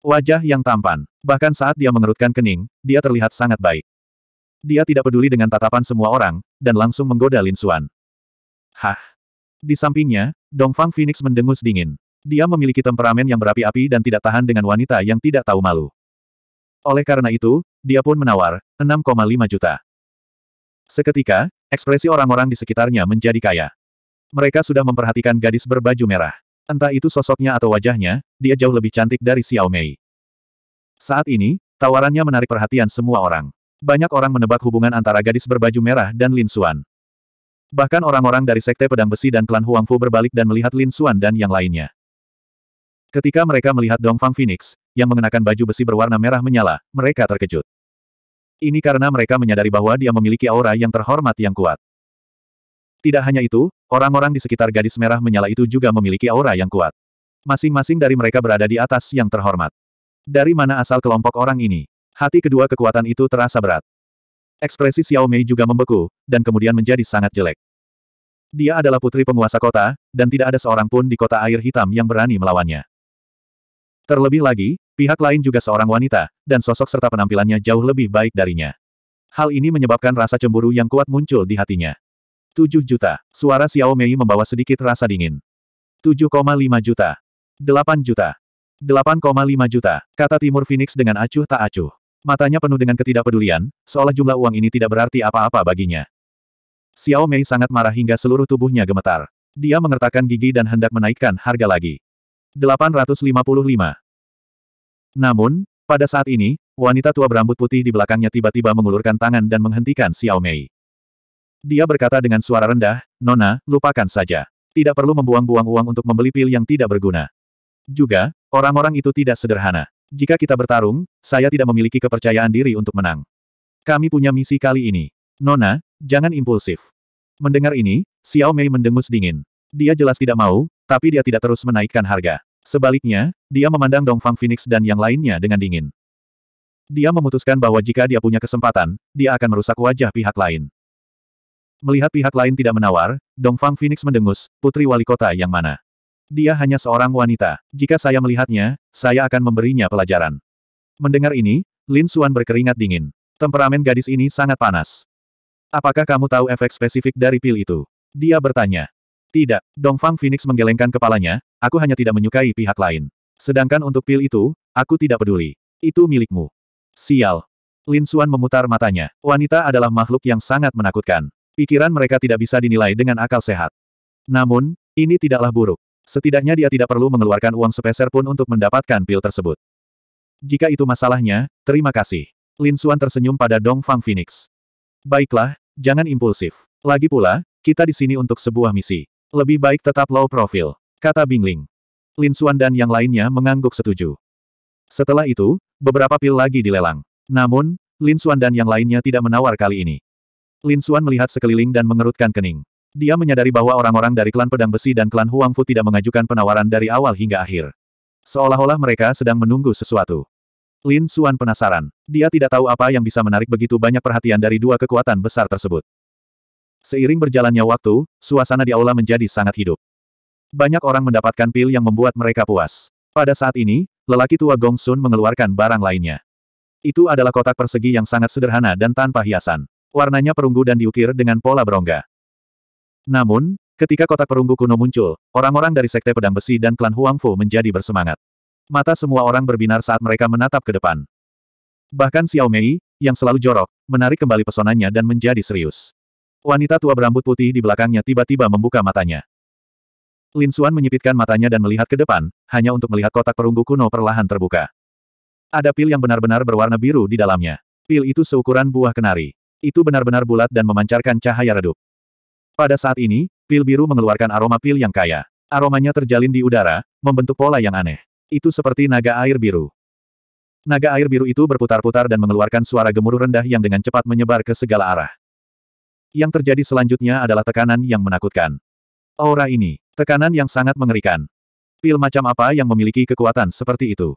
Wajah yang tampan. Bahkan saat dia mengerutkan kening, dia terlihat sangat baik. Dia tidak peduli dengan tatapan semua orang, dan langsung menggoda Lin Suan. Hah. Di sampingnya, Dongfang Phoenix mendengus dingin. Dia memiliki temperamen yang berapi-api dan tidak tahan dengan wanita yang tidak tahu malu. Oleh karena itu, dia pun menawar, 6,5 juta. Seketika, Ekspresi orang-orang di sekitarnya menjadi kaya. Mereka sudah memperhatikan gadis berbaju merah. Entah itu sosoknya atau wajahnya, dia jauh lebih cantik dari Xiao Mei. Saat ini, tawarannya menarik perhatian semua orang. Banyak orang menebak hubungan antara gadis berbaju merah dan Lin Xuan. Bahkan orang-orang dari Sekte Pedang Besi dan klan Huangfu berbalik dan melihat Lin Xuan dan yang lainnya. Ketika mereka melihat Dongfang Phoenix, yang mengenakan baju besi berwarna merah menyala, mereka terkejut. Ini karena mereka menyadari bahwa dia memiliki aura yang terhormat yang kuat. Tidak hanya itu, orang-orang di sekitar gadis merah menyala itu juga memiliki aura yang kuat. Masing-masing dari mereka berada di atas yang terhormat. Dari mana asal kelompok orang ini? Hati kedua kekuatan itu terasa berat. Ekspresi Xiao Mei juga membeku, dan kemudian menjadi sangat jelek. Dia adalah putri penguasa kota, dan tidak ada seorang pun di kota air hitam yang berani melawannya. Terlebih lagi, Pihak lain juga seorang wanita, dan sosok serta penampilannya jauh lebih baik darinya. Hal ini menyebabkan rasa cemburu yang kuat muncul di hatinya. 7 juta. Suara Xiao Mei membawa sedikit rasa dingin. 7,5 juta. 8 juta. 8,5 juta, kata Timur Phoenix dengan acuh tak acuh. Matanya penuh dengan ketidakpedulian, seolah jumlah uang ini tidak berarti apa-apa baginya. Xiao Mei sangat marah hingga seluruh tubuhnya gemetar. Dia mengertakkan gigi dan hendak menaikkan harga lagi. 855. Namun, pada saat ini, wanita tua berambut putih di belakangnya tiba-tiba mengulurkan tangan dan menghentikan Xiao Mei. Dia berkata dengan suara rendah, Nona, lupakan saja. Tidak perlu membuang-buang uang untuk membeli pil yang tidak berguna. Juga, orang-orang itu tidak sederhana. Jika kita bertarung, saya tidak memiliki kepercayaan diri untuk menang. Kami punya misi kali ini. Nona, jangan impulsif. Mendengar ini, Xiao Mei mendengus dingin. Dia jelas tidak mau, tapi dia tidak terus menaikkan harga. Sebaliknya, dia memandang Dongfang Phoenix dan yang lainnya dengan dingin. Dia memutuskan bahwa jika dia punya kesempatan, dia akan merusak wajah pihak lain. Melihat pihak lain tidak menawar, Dongfang Phoenix mendengus, putri wali kota yang mana. Dia hanya seorang wanita. Jika saya melihatnya, saya akan memberinya pelajaran. Mendengar ini, Lin Xuan berkeringat dingin. Temperamen gadis ini sangat panas. Apakah kamu tahu efek spesifik dari pil itu? Dia bertanya. Tidak, Dongfang Phoenix menggelengkan kepalanya, aku hanya tidak menyukai pihak lain. Sedangkan untuk pil itu, aku tidak peduli. Itu milikmu. Sial. Lin Xuan memutar matanya. Wanita adalah makhluk yang sangat menakutkan. Pikiran mereka tidak bisa dinilai dengan akal sehat. Namun, ini tidaklah buruk. Setidaknya dia tidak perlu mengeluarkan uang sepeser pun untuk mendapatkan pil tersebut. Jika itu masalahnya, terima kasih. Lin Xuan tersenyum pada Dong Fang Phoenix. Baiklah, jangan impulsif. Lagi pula, kita di sini untuk sebuah misi. Lebih baik tetap low profile, kata Bingling. Lin Xuan dan yang lainnya mengangguk setuju. Setelah itu, beberapa pil lagi dilelang. Namun, Lin Xuan dan yang lainnya tidak menawar kali ini. Lin Xuan melihat sekeliling dan mengerutkan kening. Dia menyadari bahwa orang-orang dari klan Pedang Besi dan klan Huang Fu tidak mengajukan penawaran dari awal hingga akhir. Seolah-olah mereka sedang menunggu sesuatu. Lin Xuan penasaran. Dia tidak tahu apa yang bisa menarik begitu banyak perhatian dari dua kekuatan besar tersebut. Seiring berjalannya waktu, suasana di aula menjadi sangat hidup. Banyak orang mendapatkan pil yang membuat mereka puas. Pada saat ini, lelaki tua Gong Sun mengeluarkan barang lainnya. Itu adalah kotak persegi yang sangat sederhana dan tanpa hiasan. Warnanya perunggu dan diukir dengan pola berongga. Namun, ketika kotak perunggu kuno muncul, orang-orang dari Sekte Pedang Besi dan klan Huang Fu menjadi bersemangat. Mata semua orang berbinar saat mereka menatap ke depan. Bahkan Xiao Mei, yang selalu jorok, menarik kembali pesonanya dan menjadi serius. Wanita tua berambut putih di belakangnya tiba-tiba membuka matanya. Lin Xuan menyipitkan matanya dan melihat ke depan, hanya untuk melihat kotak perunggu kuno perlahan terbuka. Ada pil yang benar-benar berwarna biru di dalamnya. Pil itu seukuran buah kenari. Itu benar-benar bulat dan memancarkan cahaya redup. Pada saat ini, pil biru mengeluarkan aroma pil yang kaya. Aromanya terjalin di udara, membentuk pola yang aneh. Itu seperti naga air biru. Naga air biru itu berputar-putar dan mengeluarkan suara gemuruh rendah yang dengan cepat menyebar ke segala arah. Yang terjadi selanjutnya adalah tekanan yang menakutkan. Aura ini, tekanan yang sangat mengerikan. Pil macam apa yang memiliki kekuatan seperti itu?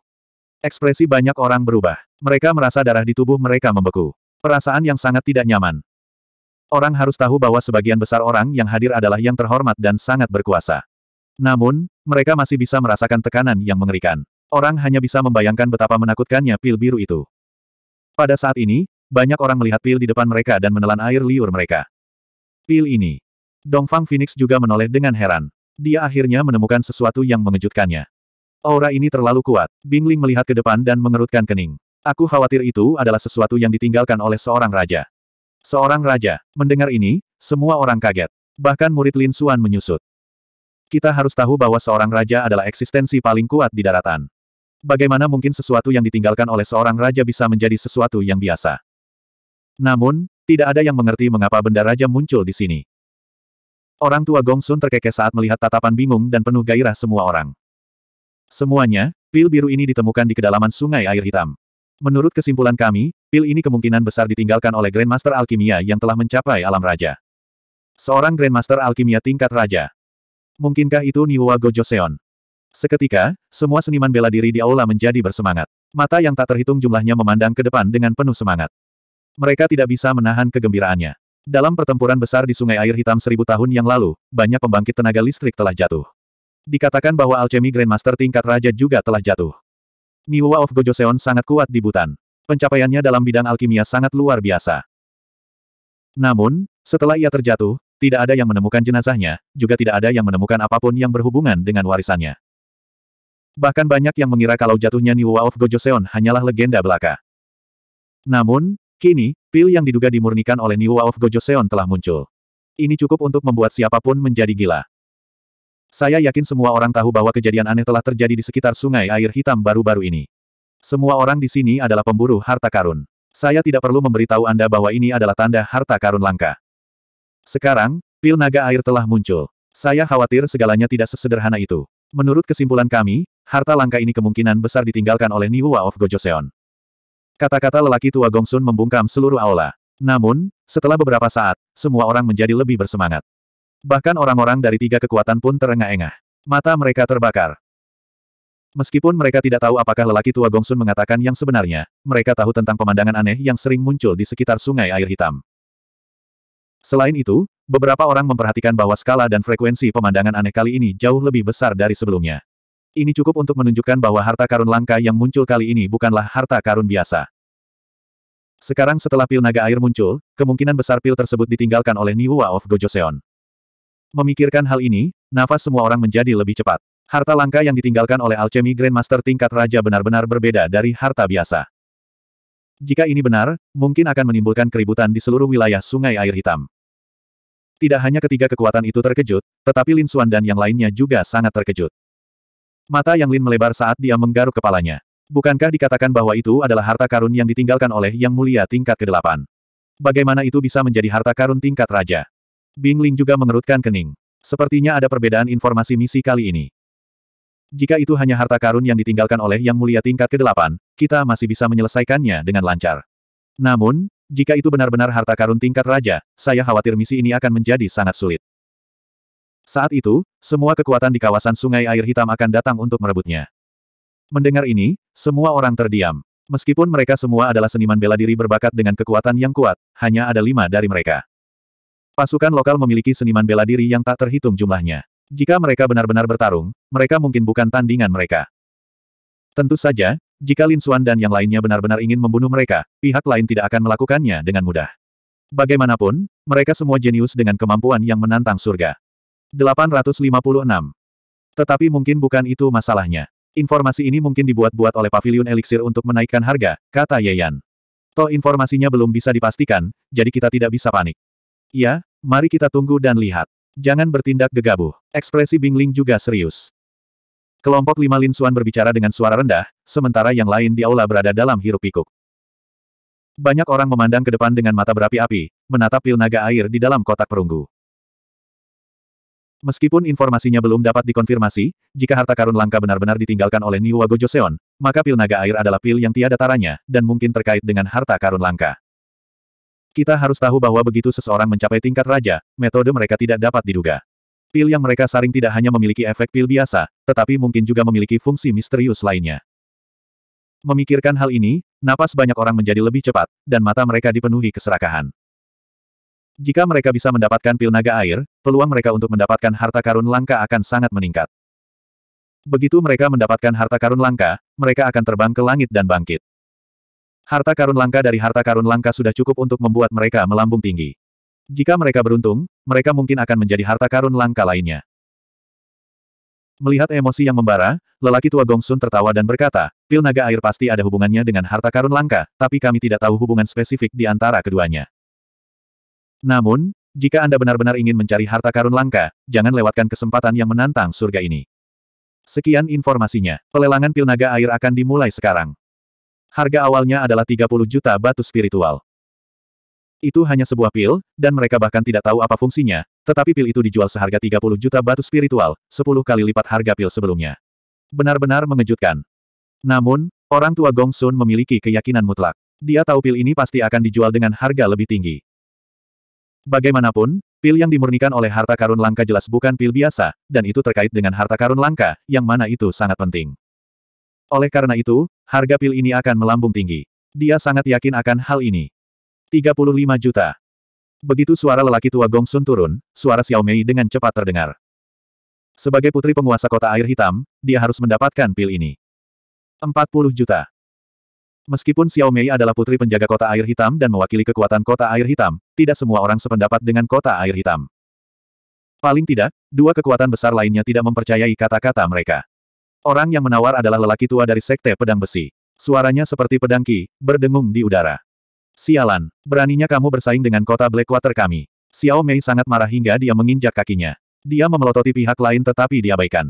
Ekspresi banyak orang berubah. Mereka merasa darah di tubuh mereka membeku. Perasaan yang sangat tidak nyaman. Orang harus tahu bahwa sebagian besar orang yang hadir adalah yang terhormat dan sangat berkuasa. Namun, mereka masih bisa merasakan tekanan yang mengerikan. Orang hanya bisa membayangkan betapa menakutkannya pil biru itu. Pada saat ini, banyak orang melihat pil di depan mereka dan menelan air liur mereka. Pil ini. Dongfang Phoenix juga menoleh dengan heran. Dia akhirnya menemukan sesuatu yang mengejutkannya. Aura ini terlalu kuat. Bingling melihat ke depan dan mengerutkan kening. Aku khawatir itu adalah sesuatu yang ditinggalkan oleh seorang raja. Seorang raja. Mendengar ini, semua orang kaget. Bahkan murid Lin Suan menyusut. Kita harus tahu bahwa seorang raja adalah eksistensi paling kuat di daratan. Bagaimana mungkin sesuatu yang ditinggalkan oleh seorang raja bisa menjadi sesuatu yang biasa? Namun, tidak ada yang mengerti mengapa benda raja muncul di sini. Orang tua Gong Sun terkekeh saat melihat tatapan bingung dan penuh gairah semua orang. Semuanya, pil biru ini ditemukan di kedalaman sungai air hitam. Menurut kesimpulan kami, pil ini kemungkinan besar ditinggalkan oleh Grandmaster Alkimia yang telah mencapai alam raja. Seorang Grandmaster Alkimia tingkat raja. Mungkinkah itu Niwa Gojoseon? Seketika, semua seniman bela diri di aula menjadi bersemangat. Mata yang tak terhitung jumlahnya memandang ke depan dengan penuh semangat. Mereka tidak bisa menahan kegembiraannya. Dalam pertempuran besar di Sungai Air Hitam seribu tahun yang lalu, banyak pembangkit tenaga listrik telah jatuh. Dikatakan bahwa alchemy Grandmaster tingkat raja juga telah jatuh. Niwa of Gojoseon sangat kuat di Butan. Pencapaiannya dalam bidang alkimia sangat luar biasa. Namun, setelah ia terjatuh, tidak ada yang menemukan jenazahnya, juga tidak ada yang menemukan apapun yang berhubungan dengan warisannya. Bahkan banyak yang mengira kalau jatuhnya Niwa of Gojoseon hanyalah legenda belaka. Namun, Kini, pil yang diduga dimurnikan oleh Niwa of Gojoseon telah muncul. Ini cukup untuk membuat siapapun menjadi gila. Saya yakin semua orang tahu bahwa kejadian aneh telah terjadi di sekitar sungai air hitam baru-baru ini. Semua orang di sini adalah pemburu harta karun. Saya tidak perlu memberitahu Anda bahwa ini adalah tanda harta karun langka. Sekarang, pil naga air telah muncul. Saya khawatir segalanya tidak sesederhana itu. Menurut kesimpulan kami, harta langka ini kemungkinan besar ditinggalkan oleh Niwa of Gojoseon. Kata-kata lelaki tua Gongsun membungkam seluruh aula. Namun, setelah beberapa saat, semua orang menjadi lebih bersemangat. Bahkan orang-orang dari tiga kekuatan pun terengah-engah. Mata mereka terbakar. Meskipun mereka tidak tahu apakah lelaki tua Gongsun mengatakan yang sebenarnya, mereka tahu tentang pemandangan aneh yang sering muncul di sekitar sungai air hitam. Selain itu, beberapa orang memperhatikan bahwa skala dan frekuensi pemandangan aneh kali ini jauh lebih besar dari sebelumnya. Ini cukup untuk menunjukkan bahwa harta karun langka yang muncul kali ini bukanlah harta karun biasa. Sekarang setelah pil naga air muncul, kemungkinan besar pil tersebut ditinggalkan oleh Niwa of Gojoseon. Memikirkan hal ini, nafas semua orang menjadi lebih cepat. Harta langka yang ditinggalkan oleh alchemy grandmaster tingkat raja benar-benar berbeda dari harta biasa. Jika ini benar, mungkin akan menimbulkan keributan di seluruh wilayah sungai air hitam. Tidak hanya ketiga kekuatan itu terkejut, tetapi Lin Suan dan yang lainnya juga sangat terkejut. Mata Yang Lin melebar saat dia menggaruk kepalanya. Bukankah dikatakan bahwa itu adalah harta karun yang ditinggalkan oleh Yang Mulia tingkat ke-8? Bagaimana itu bisa menjadi harta karun tingkat raja? Bing Ling juga mengerutkan kening. Sepertinya ada perbedaan informasi misi kali ini. Jika itu hanya harta karun yang ditinggalkan oleh Yang Mulia tingkat ke-8, kita masih bisa menyelesaikannya dengan lancar. Namun, jika itu benar-benar harta karun tingkat raja, saya khawatir misi ini akan menjadi sangat sulit. Saat itu, semua kekuatan di kawasan sungai air hitam akan datang untuk merebutnya. Mendengar ini, semua orang terdiam. Meskipun mereka semua adalah seniman bela diri berbakat dengan kekuatan yang kuat, hanya ada lima dari mereka. Pasukan lokal memiliki seniman bela diri yang tak terhitung jumlahnya. Jika mereka benar-benar bertarung, mereka mungkin bukan tandingan mereka. Tentu saja, jika Lin Xuan dan yang lainnya benar-benar ingin membunuh mereka, pihak lain tidak akan melakukannya dengan mudah. Bagaimanapun, mereka semua jenius dengan kemampuan yang menantang surga. 856. Tetapi mungkin bukan itu masalahnya. Informasi ini mungkin dibuat-buat oleh pavilion eliksir untuk menaikkan harga, kata Yeyan. Toh informasinya belum bisa dipastikan, jadi kita tidak bisa panik. Ya, mari kita tunggu dan lihat. Jangan bertindak gegabah. Ekspresi Bingling juga serius. Kelompok lima Lin Suan berbicara dengan suara rendah, sementara yang lain di aula berada dalam hirup pikuk. Banyak orang memandang ke depan dengan mata berapi-api, menatap pil naga air di dalam kotak perunggu. Meskipun informasinya belum dapat dikonfirmasi, jika harta karun langka benar-benar ditinggalkan oleh Niwa Joseon, maka pil naga air adalah pil yang tiada taranya, dan mungkin terkait dengan harta karun langka. Kita harus tahu bahwa begitu seseorang mencapai tingkat raja, metode mereka tidak dapat diduga. Pil yang mereka saring tidak hanya memiliki efek pil biasa, tetapi mungkin juga memiliki fungsi misterius lainnya. Memikirkan hal ini, napas banyak orang menjadi lebih cepat, dan mata mereka dipenuhi keserakahan. Jika mereka bisa mendapatkan pil naga air, peluang mereka untuk mendapatkan harta karun langka akan sangat meningkat. Begitu mereka mendapatkan harta karun langka, mereka akan terbang ke langit dan bangkit. Harta karun langka dari harta karun langka sudah cukup untuk membuat mereka melambung tinggi. Jika mereka beruntung, mereka mungkin akan menjadi harta karun langka lainnya. Melihat emosi yang membara, lelaki tua Gongsun tertawa dan berkata, pil naga air pasti ada hubungannya dengan harta karun langka, tapi kami tidak tahu hubungan spesifik di antara keduanya. Namun, jika Anda benar-benar ingin mencari harta karun langka, jangan lewatkan kesempatan yang menantang surga ini. Sekian informasinya. Pelelangan pil naga air akan dimulai sekarang. Harga awalnya adalah 30 juta batu spiritual. Itu hanya sebuah pil, dan mereka bahkan tidak tahu apa fungsinya, tetapi pil itu dijual seharga 30 juta batu spiritual, 10 kali lipat harga pil sebelumnya. Benar-benar mengejutkan. Namun, orang tua Gong Sun memiliki keyakinan mutlak. Dia tahu pil ini pasti akan dijual dengan harga lebih tinggi. Bagaimanapun, pil yang dimurnikan oleh harta karun langka jelas bukan pil biasa, dan itu terkait dengan harta karun langka, yang mana itu sangat penting. Oleh karena itu, harga pil ini akan melambung tinggi. Dia sangat yakin akan hal ini. 35 juta. Begitu suara lelaki tua Gong Sun turun, suara Xiao Mei dengan cepat terdengar. Sebagai putri penguasa kota air hitam, dia harus mendapatkan pil ini. 40 juta. Meskipun Xiao Mei adalah putri penjaga kota air hitam dan mewakili kekuatan kota air hitam, tidak semua orang sependapat dengan kota air hitam. Paling tidak, dua kekuatan besar lainnya tidak mempercayai kata-kata mereka. Orang yang menawar adalah lelaki tua dari sekte pedang besi. Suaranya seperti pedang ki, berdengung di udara. Sialan, beraninya kamu bersaing dengan kota Blackwater kami. Xiao Mei sangat marah hingga dia menginjak kakinya. Dia memelototi pihak lain tetapi diabaikan.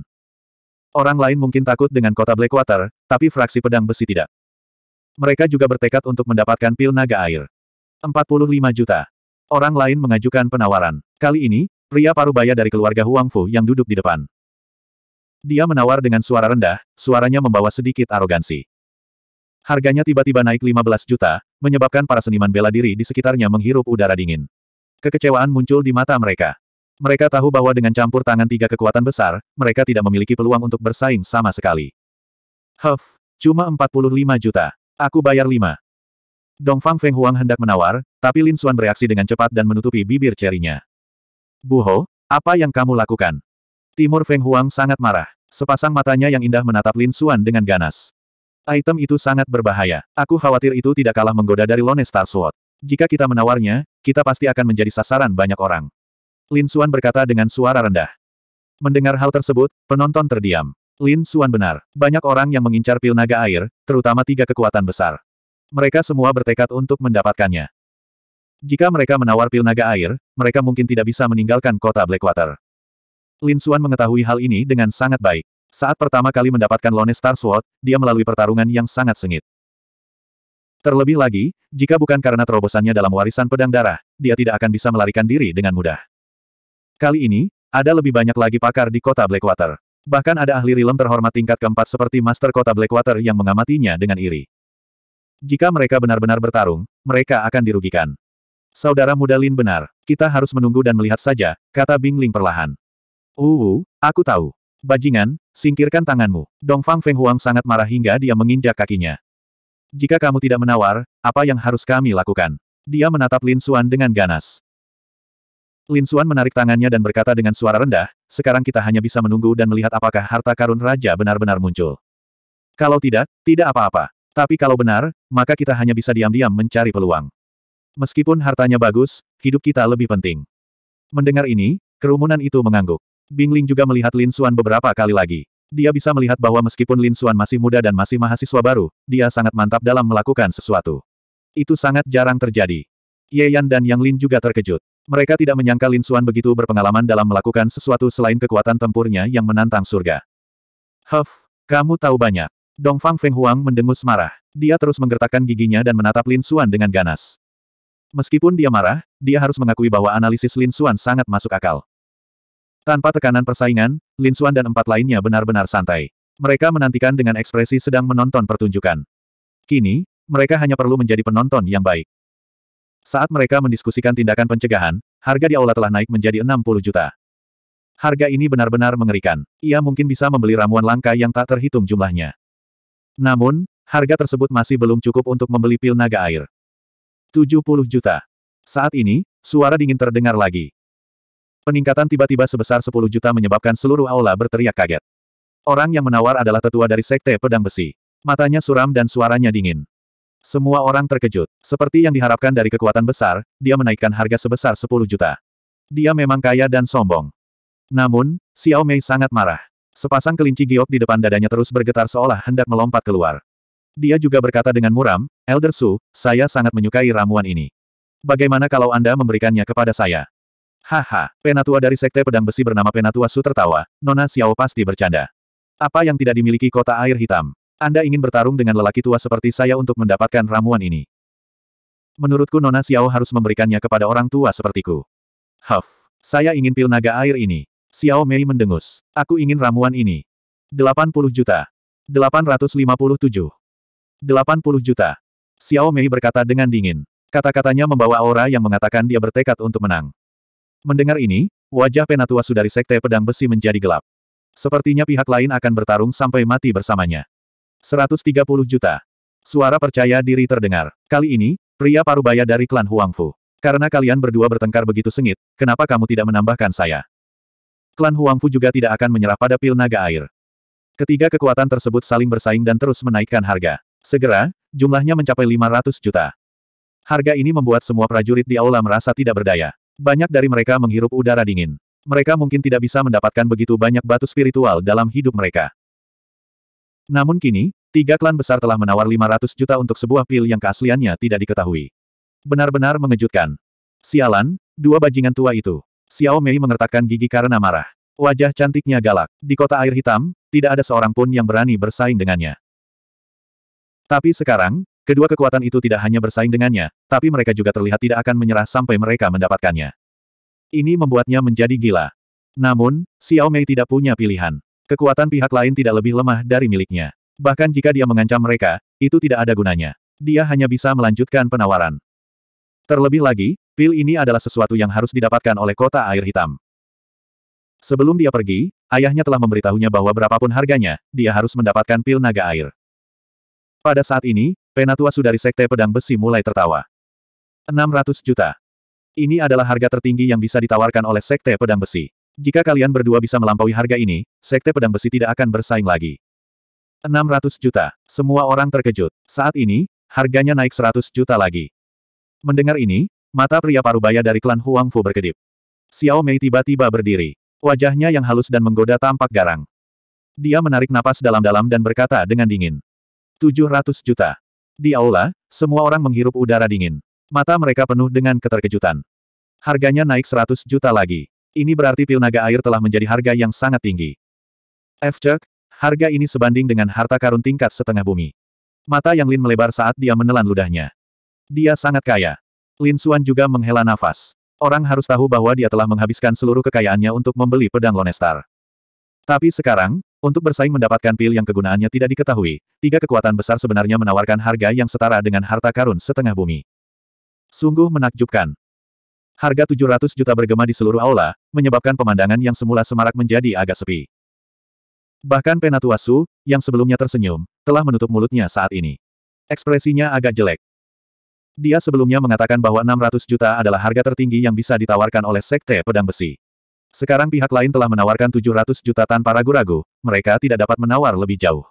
Orang lain mungkin takut dengan kota Blackwater, tapi fraksi pedang besi tidak. Mereka juga bertekad untuk mendapatkan pil naga air. 45 juta. Orang lain mengajukan penawaran. Kali ini, pria parubaya dari keluarga Huang Fu yang duduk di depan. Dia menawar dengan suara rendah, suaranya membawa sedikit arogansi. Harganya tiba-tiba naik 15 juta, menyebabkan para seniman bela diri di sekitarnya menghirup udara dingin. Kekecewaan muncul di mata mereka. Mereka tahu bahwa dengan campur tangan tiga kekuatan besar, mereka tidak memiliki peluang untuk bersaing sama sekali. Huff, cuma 45 juta. Aku bayar lima. Dong Fang Feng Huang hendak menawar, tapi Lin Xuan bereaksi dengan cepat dan menutupi bibir cerinya. Buho, apa yang kamu lakukan? Timur Feng Huang sangat marah. Sepasang matanya yang indah menatap Lin Xuan dengan ganas. Item itu sangat berbahaya. Aku khawatir itu tidak kalah menggoda dari Lone Star Sword. Jika kita menawarnya, kita pasti akan menjadi sasaran banyak orang. Lin Xuan berkata dengan suara rendah. Mendengar hal tersebut, penonton terdiam. Lin Suan benar. Banyak orang yang mengincar pil naga air, terutama tiga kekuatan besar. Mereka semua bertekad untuk mendapatkannya. Jika mereka menawar pil naga air, mereka mungkin tidak bisa meninggalkan kota Blackwater. Lin Suan mengetahui hal ini dengan sangat baik. Saat pertama kali mendapatkan Lone Star Sword, dia melalui pertarungan yang sangat sengit. Terlebih lagi, jika bukan karena terobosannya dalam warisan pedang darah, dia tidak akan bisa melarikan diri dengan mudah. Kali ini, ada lebih banyak lagi pakar di kota Blackwater. Bahkan ada ahli rilem terhormat tingkat keempat seperti Master Kota Blackwater yang mengamatinya dengan iri. Jika mereka benar-benar bertarung, mereka akan dirugikan. Saudara muda Lin benar, kita harus menunggu dan melihat saja, kata Bing Ling perlahan. Uh, uh aku tahu. Bajingan, singkirkan tanganmu. Dongfang Feng Huang sangat marah hingga dia menginjak kakinya. Jika kamu tidak menawar, apa yang harus kami lakukan? Dia menatap Lin Xuan dengan ganas. Lin Xuan menarik tangannya dan berkata dengan suara rendah, sekarang kita hanya bisa menunggu dan melihat apakah harta karun raja benar-benar muncul. Kalau tidak, tidak apa-apa. Tapi kalau benar, maka kita hanya bisa diam-diam mencari peluang. Meskipun hartanya bagus, hidup kita lebih penting. Mendengar ini, kerumunan itu mengangguk. Bingling juga melihat Lin Suan beberapa kali lagi. Dia bisa melihat bahwa meskipun Lin Suan masih muda dan masih mahasiswa baru, dia sangat mantap dalam melakukan sesuatu. Itu sangat jarang terjadi. Ye Yan dan Yang Lin juga terkejut. Mereka tidak menyangka Lin Xuan begitu berpengalaman dalam melakukan sesuatu selain kekuatan tempurnya yang menantang surga. Huff, kamu tahu banyak. Dong Fang Feng Huang mendengus marah. Dia terus menggertakkan giginya dan menatap Lin Xuan dengan ganas. Meskipun dia marah, dia harus mengakui bahwa analisis Lin Xuan sangat masuk akal. Tanpa tekanan persaingan, Lin Xuan dan empat lainnya benar-benar santai. Mereka menantikan dengan ekspresi sedang menonton pertunjukan. Kini, mereka hanya perlu menjadi penonton yang baik. Saat mereka mendiskusikan tindakan pencegahan, harga di aula telah naik menjadi 60 juta. Harga ini benar-benar mengerikan. Ia mungkin bisa membeli ramuan langka yang tak terhitung jumlahnya. Namun, harga tersebut masih belum cukup untuk membeli pil naga air. 70 juta. Saat ini, suara dingin terdengar lagi. Peningkatan tiba-tiba sebesar 10 juta menyebabkan seluruh aula berteriak kaget. Orang yang menawar adalah tetua dari Sekte Pedang Besi. Matanya suram dan suaranya dingin. Semua orang terkejut. Seperti yang diharapkan dari kekuatan besar, dia menaikkan harga sebesar 10 juta. Dia memang kaya dan sombong. Namun, Xiao Mei sangat marah. Sepasang kelinci giok di depan dadanya terus bergetar seolah hendak melompat keluar. Dia juga berkata dengan muram, Elder Su, saya sangat menyukai ramuan ini. Bagaimana kalau Anda memberikannya kepada saya? Haha, penatua dari sekte pedang besi bernama Penatua Su tertawa, Nona Xiao pasti bercanda. Apa yang tidak dimiliki kota air hitam? Anda ingin bertarung dengan lelaki tua seperti saya untuk mendapatkan ramuan ini. Menurutku Nona Xiao harus memberikannya kepada orang tua sepertiku. Huff, saya ingin pil naga air ini. Xiao Mei mendengus. Aku ingin ramuan ini. 80 juta. 857. 80 juta. Xiao Mei berkata dengan dingin. Kata-katanya membawa aura yang mengatakan dia bertekad untuk menang. Mendengar ini, wajah penatua sudari sekte pedang besi menjadi gelap. Sepertinya pihak lain akan bertarung sampai mati bersamanya. 130 juta. Suara percaya diri terdengar. Kali ini, pria parubaya dari klan Huangfu. Karena kalian berdua bertengkar begitu sengit, kenapa kamu tidak menambahkan saya? Klan Huangfu juga tidak akan menyerah pada pil naga air. Ketiga kekuatan tersebut saling bersaing dan terus menaikkan harga. Segera, jumlahnya mencapai 500 juta. Harga ini membuat semua prajurit di aula merasa tidak berdaya. Banyak dari mereka menghirup udara dingin. Mereka mungkin tidak bisa mendapatkan begitu banyak batu spiritual dalam hidup mereka. Namun kini, Tiga klan besar telah menawar 500 juta untuk sebuah pil yang keasliannya tidak diketahui. Benar-benar mengejutkan. Sialan, dua bajingan tua itu. Xiao Mei mengertakkan gigi karena marah. Wajah cantiknya galak. Di kota air hitam, tidak ada seorang pun yang berani bersaing dengannya. Tapi sekarang, kedua kekuatan itu tidak hanya bersaing dengannya, tapi mereka juga terlihat tidak akan menyerah sampai mereka mendapatkannya. Ini membuatnya menjadi gila. Namun, Xiao Mei tidak punya pilihan. Kekuatan pihak lain tidak lebih lemah dari miliknya. Bahkan jika dia mengancam mereka, itu tidak ada gunanya. Dia hanya bisa melanjutkan penawaran. Terlebih lagi, pil ini adalah sesuatu yang harus didapatkan oleh kota air hitam. Sebelum dia pergi, ayahnya telah memberitahunya bahwa berapapun harganya, dia harus mendapatkan pil naga air. Pada saat ini, penatua sudari Sekte Pedang Besi mulai tertawa. 600 juta. Ini adalah harga tertinggi yang bisa ditawarkan oleh Sekte Pedang Besi. Jika kalian berdua bisa melampaui harga ini, Sekte Pedang Besi tidak akan bersaing lagi. 600 juta. Semua orang terkejut. Saat ini, harganya naik 100 juta lagi. Mendengar ini, mata pria parubaya dari klan Huang Fu berkedip. Xiao Mei tiba-tiba berdiri. Wajahnya yang halus dan menggoda tampak garang. Dia menarik napas dalam-dalam dan berkata dengan dingin. 700 juta. Di aula, semua orang menghirup udara dingin. Mata mereka penuh dengan keterkejutan. Harganya naik 100 juta lagi. Ini berarti pil naga air telah menjadi harga yang sangat tinggi. F. Chuck. Harga ini sebanding dengan harta karun tingkat setengah bumi. Mata Yang Lin melebar saat dia menelan ludahnya. Dia sangat kaya. Lin Suan juga menghela nafas. Orang harus tahu bahwa dia telah menghabiskan seluruh kekayaannya untuk membeli pedang Lonestar. Tapi sekarang, untuk bersaing mendapatkan pil yang kegunaannya tidak diketahui, tiga kekuatan besar sebenarnya menawarkan harga yang setara dengan harta karun setengah bumi. Sungguh menakjubkan. Harga 700 juta bergema di seluruh aula, menyebabkan pemandangan yang semula semarak menjadi agak sepi. Bahkan Penatua Su, yang sebelumnya tersenyum, telah menutup mulutnya saat ini. Ekspresinya agak jelek. Dia sebelumnya mengatakan bahwa 600 juta adalah harga tertinggi yang bisa ditawarkan oleh Sekte Pedang Besi. Sekarang pihak lain telah menawarkan 700 juta tanpa ragu-ragu, mereka tidak dapat menawar lebih jauh.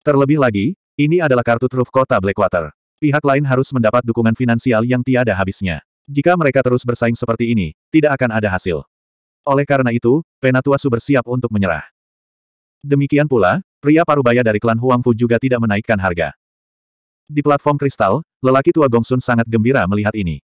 Terlebih lagi, ini adalah kartu truf kota Blackwater. Pihak lain harus mendapat dukungan finansial yang tiada habisnya. Jika mereka terus bersaing seperti ini, tidak akan ada hasil. Oleh karena itu, Penatua Su bersiap untuk menyerah. Demikian pula, pria parubaya dari klan Huangfu juga tidak menaikkan harga. Di platform kristal, lelaki tua Gongsun sangat gembira melihat ini.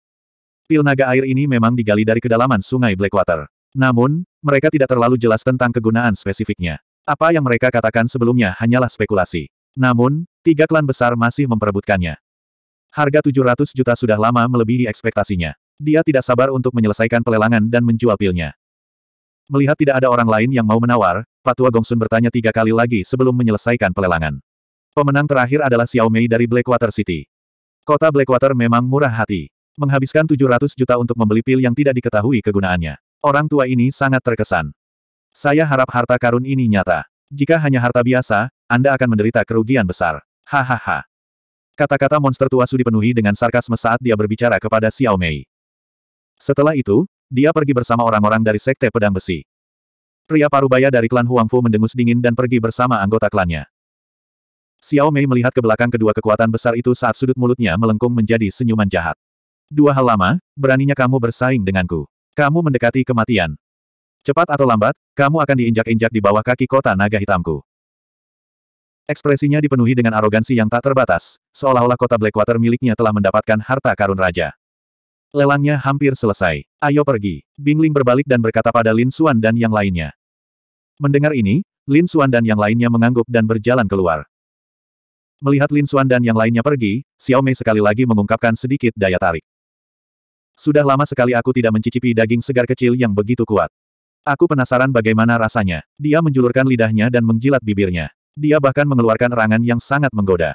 Pil naga air ini memang digali dari kedalaman sungai Blackwater. Namun, mereka tidak terlalu jelas tentang kegunaan spesifiknya. Apa yang mereka katakan sebelumnya hanyalah spekulasi. Namun, tiga klan besar masih memperebutkannya. Harga 700 juta sudah lama melebihi ekspektasinya. Dia tidak sabar untuk menyelesaikan pelelangan dan menjual pilnya. Melihat tidak ada orang lain yang mau menawar, Patua Gongsun bertanya tiga kali lagi sebelum menyelesaikan pelelangan. Pemenang terakhir adalah Xiao Mei dari Blackwater City. Kota Blackwater memang murah hati. Menghabiskan 700 juta untuk membeli pil yang tidak diketahui kegunaannya. Orang tua ini sangat terkesan. Saya harap harta karun ini nyata. Jika hanya harta biasa, Anda akan menderita kerugian besar. Hahaha. Kata-kata monster tua Su dipenuhi dengan sarkasme saat dia berbicara kepada Xiao Mei. Setelah itu, dia pergi bersama orang-orang dari Sekte Pedang Besi. Pria parubaya dari klan Huangfu mendengus dingin dan pergi bersama anggota klannya. Xiao Mei melihat ke belakang kedua kekuatan besar itu saat sudut mulutnya melengkung menjadi senyuman jahat. Dua hal lama, beraninya kamu bersaing denganku. Kamu mendekati kematian. Cepat atau lambat, kamu akan diinjak-injak di bawah kaki kota naga hitamku. Ekspresinya dipenuhi dengan arogansi yang tak terbatas, seolah-olah kota Blackwater miliknya telah mendapatkan harta karun raja. Lelangnya hampir selesai. Ayo pergi. Bingling berbalik dan berkata pada Lin Xuan dan yang lainnya. Mendengar ini, Lin Xuan dan yang lainnya mengangguk dan berjalan keluar. Melihat Lin Xuan dan yang lainnya pergi, Xiao Mei sekali lagi mengungkapkan sedikit daya tarik. Sudah lama sekali aku tidak mencicipi daging segar kecil yang begitu kuat. Aku penasaran bagaimana rasanya. Dia menjulurkan lidahnya dan menjilat bibirnya. Dia bahkan mengeluarkan erangan yang sangat menggoda.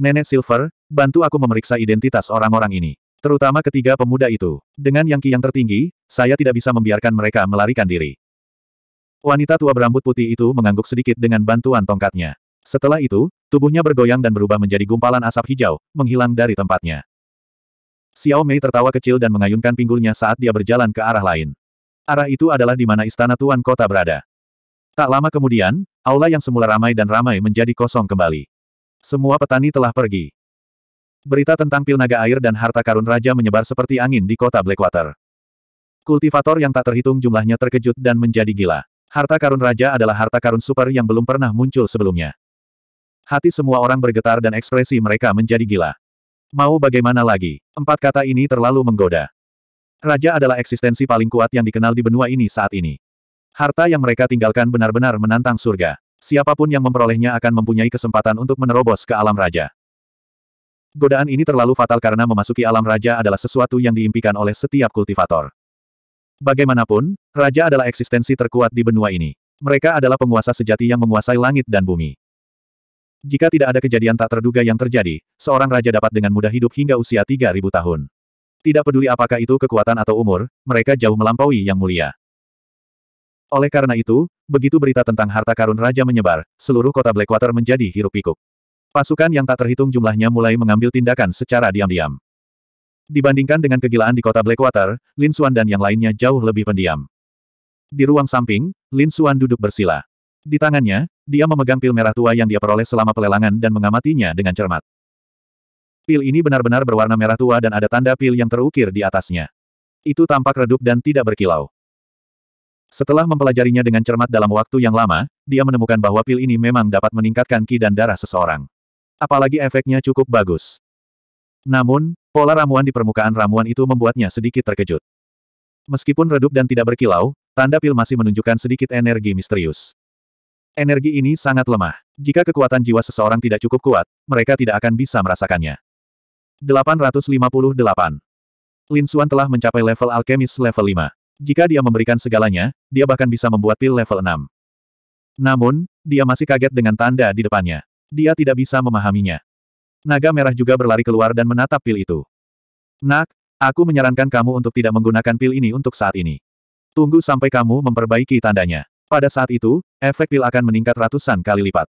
Nenek Silver, bantu aku memeriksa identitas orang-orang ini. Terutama ketiga pemuda itu. Dengan yang ki yang tertinggi, saya tidak bisa membiarkan mereka melarikan diri. Wanita tua berambut putih itu mengangguk sedikit dengan bantuan tongkatnya. Setelah itu, tubuhnya bergoyang dan berubah menjadi gumpalan asap hijau, menghilang dari tempatnya. Xiao Mei tertawa kecil dan mengayunkan pinggulnya saat dia berjalan ke arah lain. Arah itu adalah di mana istana tuan kota berada. Tak lama kemudian, aula yang semula ramai dan ramai menjadi kosong kembali. Semua petani telah pergi. Berita tentang pil naga air dan harta karun raja menyebar seperti angin di kota Blackwater. Kultivator yang tak terhitung jumlahnya terkejut dan menjadi gila. Harta karun raja adalah harta karun super yang belum pernah muncul sebelumnya. Hati semua orang bergetar dan ekspresi mereka menjadi gila. Mau bagaimana lagi? Empat kata ini terlalu menggoda. Raja adalah eksistensi paling kuat yang dikenal di benua ini saat ini. Harta yang mereka tinggalkan benar-benar menantang surga. Siapapun yang memperolehnya akan mempunyai kesempatan untuk menerobos ke alam raja. Godaan ini terlalu fatal karena memasuki alam raja adalah sesuatu yang diimpikan oleh setiap kultivator. Bagaimanapun, raja adalah eksistensi terkuat di benua ini. Mereka adalah penguasa sejati yang menguasai langit dan bumi. Jika tidak ada kejadian tak terduga yang terjadi, seorang raja dapat dengan mudah hidup hingga usia 3000 tahun. Tidak peduli apakah itu kekuatan atau umur, mereka jauh melampaui yang mulia. Oleh karena itu, begitu berita tentang harta karun raja menyebar, seluruh kota Blackwater menjadi hiruk pikuk. Pasukan yang tak terhitung jumlahnya mulai mengambil tindakan secara diam-diam. Dibandingkan dengan kegilaan di kota Blackwater, Lin Xuan dan yang lainnya jauh lebih pendiam. Di ruang samping, Lin Xuan duduk bersila. Di tangannya, dia memegang pil merah tua yang dia peroleh selama pelelangan dan mengamatinya dengan cermat. Pil ini benar-benar berwarna merah tua dan ada tanda pil yang terukir di atasnya. Itu tampak redup dan tidak berkilau. Setelah mempelajarinya dengan cermat dalam waktu yang lama, dia menemukan bahwa pil ini memang dapat meningkatkan ki dan darah seseorang. Apalagi efeknya cukup bagus. Namun, Pola ramuan di permukaan ramuan itu membuatnya sedikit terkejut. Meskipun redup dan tidak berkilau, tanda pil masih menunjukkan sedikit energi misterius. Energi ini sangat lemah. Jika kekuatan jiwa seseorang tidak cukup kuat, mereka tidak akan bisa merasakannya. 858. Lin Xuan telah mencapai level alkemis level 5. Jika dia memberikan segalanya, dia bahkan bisa membuat pil level 6. Namun, dia masih kaget dengan tanda di depannya. Dia tidak bisa memahaminya. Naga merah juga berlari keluar dan menatap pil itu. Nak, aku menyarankan kamu untuk tidak menggunakan pil ini untuk saat ini. Tunggu sampai kamu memperbaiki tandanya. Pada saat itu, efek pil akan meningkat ratusan kali lipat.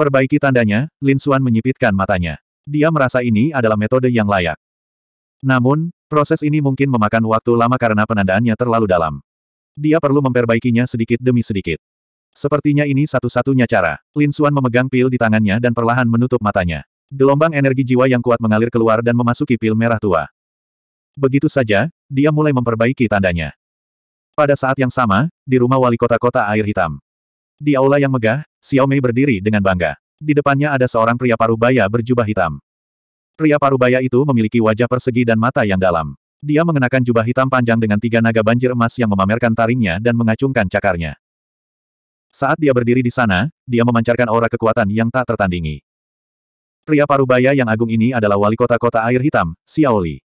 Perbaiki tandanya, Lin Suan menyipitkan matanya. Dia merasa ini adalah metode yang layak. Namun, proses ini mungkin memakan waktu lama karena penandaannya terlalu dalam. Dia perlu memperbaikinya sedikit demi sedikit. Sepertinya ini satu-satunya cara. Lin Suan memegang pil di tangannya dan perlahan menutup matanya. Gelombang energi jiwa yang kuat mengalir keluar dan memasuki pil merah tua. Begitu saja, dia mulai memperbaiki tandanya. Pada saat yang sama, di rumah wali kota kota air hitam. Di aula yang megah, Xiao Mei berdiri dengan bangga. Di depannya ada seorang pria parubaya berjubah hitam. Pria parubaya itu memiliki wajah persegi dan mata yang dalam. Dia mengenakan jubah hitam panjang dengan tiga naga banjir emas yang memamerkan taringnya dan mengacungkan cakarnya. Saat dia berdiri di sana, dia memancarkan aura kekuatan yang tak tertandingi. Pria parubaya yang agung ini adalah wali kota kota air hitam, Xiaoli.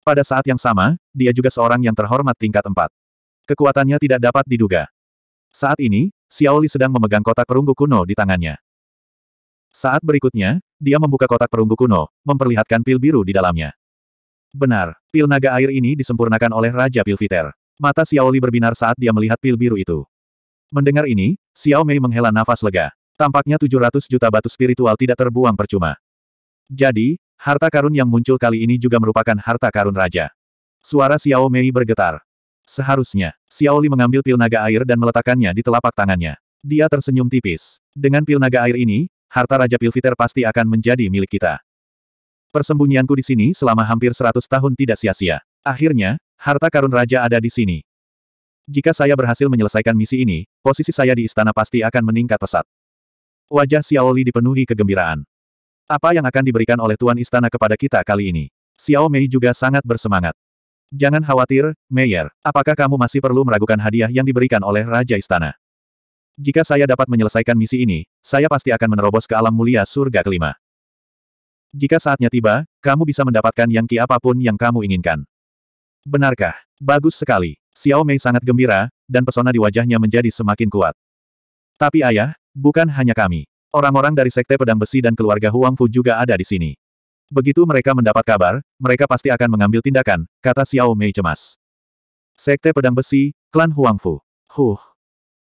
Pada saat yang sama, dia juga seorang yang terhormat tingkat empat. Kekuatannya tidak dapat diduga. Saat ini, Xiaoli sedang memegang kotak perunggu kuno di tangannya. Saat berikutnya, dia membuka kotak perunggu kuno, memperlihatkan pil biru di dalamnya. Benar, pil naga air ini disempurnakan oleh Raja Pilviter. Mata Xiaoli berbinar saat dia melihat pil biru itu. Mendengar ini, Xiao Mei menghela nafas lega. Tampaknya 700 juta batu spiritual tidak terbuang percuma. Jadi, harta karun yang muncul kali ini juga merupakan harta karun raja. Suara Xiao Mei bergetar. Seharusnya, Xiao Li mengambil pil naga air dan meletakkannya di telapak tangannya. Dia tersenyum tipis. Dengan pil naga air ini, harta Raja Pilviter pasti akan menjadi milik kita. Persembunyianku di sini selama hampir 100 tahun tidak sia-sia. Akhirnya, harta karun raja ada di sini. Jika saya berhasil menyelesaikan misi ini, posisi saya di istana pasti akan meningkat pesat. Wajah Xiao Xiaoli dipenuhi kegembiraan. Apa yang akan diberikan oleh Tuan Istana kepada kita kali ini? Xiao Mei juga sangat bersemangat. Jangan khawatir, Meyer. Apakah kamu masih perlu meragukan hadiah yang diberikan oleh Raja Istana? Jika saya dapat menyelesaikan misi ini, saya pasti akan menerobos ke alam mulia surga kelima. Jika saatnya tiba, kamu bisa mendapatkan yang ki apapun yang kamu inginkan. Benarkah? Bagus sekali. Xiao Mei sangat gembira, dan pesona di wajahnya menjadi semakin kuat. Tapi ayah, bukan hanya kami. Orang-orang dari Sekte Pedang Besi dan keluarga Huang Fu juga ada di sini. Begitu mereka mendapat kabar, mereka pasti akan mengambil tindakan, kata Xiao Mei cemas. Sekte Pedang Besi, Klan Huang Fu. Huh.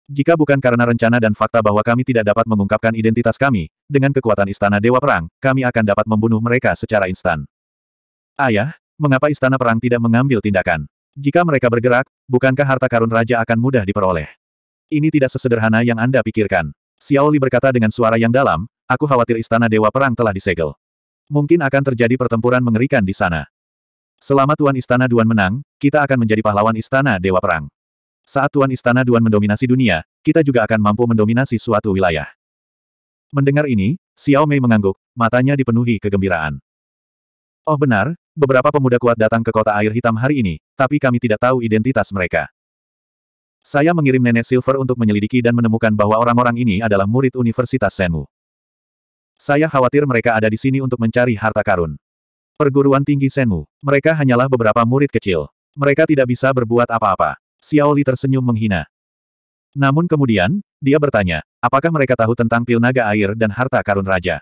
Jika bukan karena rencana dan fakta bahwa kami tidak dapat mengungkapkan identitas kami, dengan kekuatan Istana Dewa Perang, kami akan dapat membunuh mereka secara instan. Ayah, mengapa Istana Perang tidak mengambil tindakan? Jika mereka bergerak, bukankah harta karun raja akan mudah diperoleh? Ini tidak sesederhana yang Anda pikirkan. Xiao Li berkata dengan suara yang dalam, aku khawatir istana Dewa Perang telah disegel. Mungkin akan terjadi pertempuran mengerikan di sana. Selama Tuan Istana Duan menang, kita akan menjadi pahlawan Istana Dewa Perang. Saat Tuan Istana Duan mendominasi dunia, kita juga akan mampu mendominasi suatu wilayah. Mendengar ini, Xiao Mei mengangguk, matanya dipenuhi kegembiraan. Oh benar, beberapa pemuda kuat datang ke kota air hitam hari ini, tapi kami tidak tahu identitas mereka. Saya mengirim Nenek Silver untuk menyelidiki dan menemukan bahwa orang-orang ini adalah murid Universitas Senmu. Saya khawatir mereka ada di sini untuk mencari harta karun. Perguruan tinggi Senmu. Mereka hanyalah beberapa murid kecil. Mereka tidak bisa berbuat apa-apa. Xiao Li tersenyum menghina. Namun kemudian, dia bertanya, apakah mereka tahu tentang pil naga air dan harta karun raja?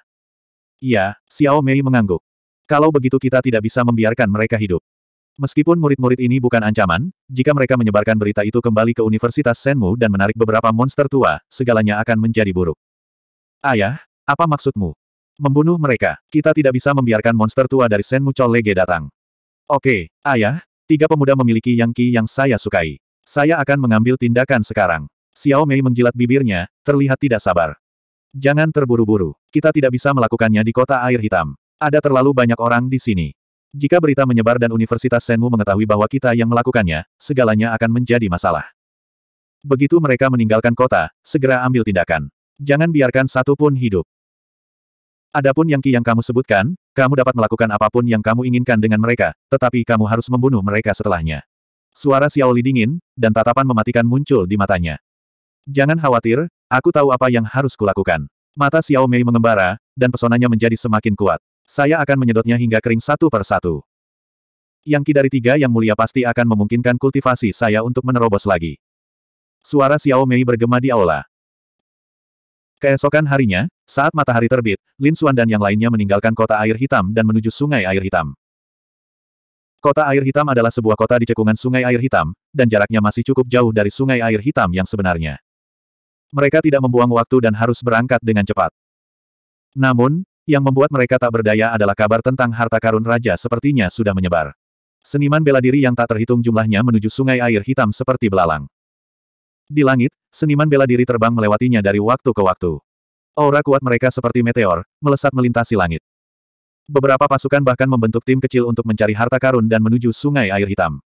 Iya, Xiao Mei mengangguk. Kalau begitu kita tidak bisa membiarkan mereka hidup. Meskipun murid-murid ini bukan ancaman, jika mereka menyebarkan berita itu kembali ke Universitas Senmu dan menarik beberapa monster tua, segalanya akan menjadi buruk. Ayah, apa maksudmu? Membunuh mereka, kita tidak bisa membiarkan monster tua dari Senmu Colege datang. Oke, ayah, tiga pemuda memiliki yang ki yang saya sukai. Saya akan mengambil tindakan sekarang. Xiao Mei menjilat bibirnya, terlihat tidak sabar. Jangan terburu-buru, kita tidak bisa melakukannya di kota air hitam. Ada terlalu banyak orang di sini. Jika berita menyebar dan Universitas Senmu mengetahui bahwa kita yang melakukannya, segalanya akan menjadi masalah. Begitu mereka meninggalkan kota, segera ambil tindakan. Jangan biarkan satu pun hidup. Adapun yang ki yang kamu sebutkan, kamu dapat melakukan apapun yang kamu inginkan dengan mereka, tetapi kamu harus membunuh mereka setelahnya. Suara Xiaoli dingin, dan tatapan mematikan muncul di matanya. Jangan khawatir, aku tahu apa yang harus kulakukan. Mata Xiao Mei mengembara, dan pesonanya menjadi semakin kuat. Saya akan menyedotnya hingga kering satu per satu. Yang ki dari tiga yang mulia pasti akan memungkinkan kultivasi saya untuk menerobos lagi. Suara Xiao Mei bergema di aula. Keesokan harinya, saat matahari terbit, Lin Xuan dan yang lainnya meninggalkan kota air hitam dan menuju sungai air hitam. Kota air hitam adalah sebuah kota di cekungan sungai air hitam, dan jaraknya masih cukup jauh dari sungai air hitam yang sebenarnya. Mereka tidak membuang waktu dan harus berangkat dengan cepat. Namun, yang membuat mereka tak berdaya adalah kabar tentang harta karun raja sepertinya sudah menyebar. Seniman bela diri yang tak terhitung jumlahnya menuju sungai air hitam seperti belalang. Di langit, seniman bela diri terbang melewatinya dari waktu ke waktu. Aura kuat mereka seperti meteor, melesat melintasi langit. Beberapa pasukan bahkan membentuk tim kecil untuk mencari harta karun dan menuju sungai air hitam.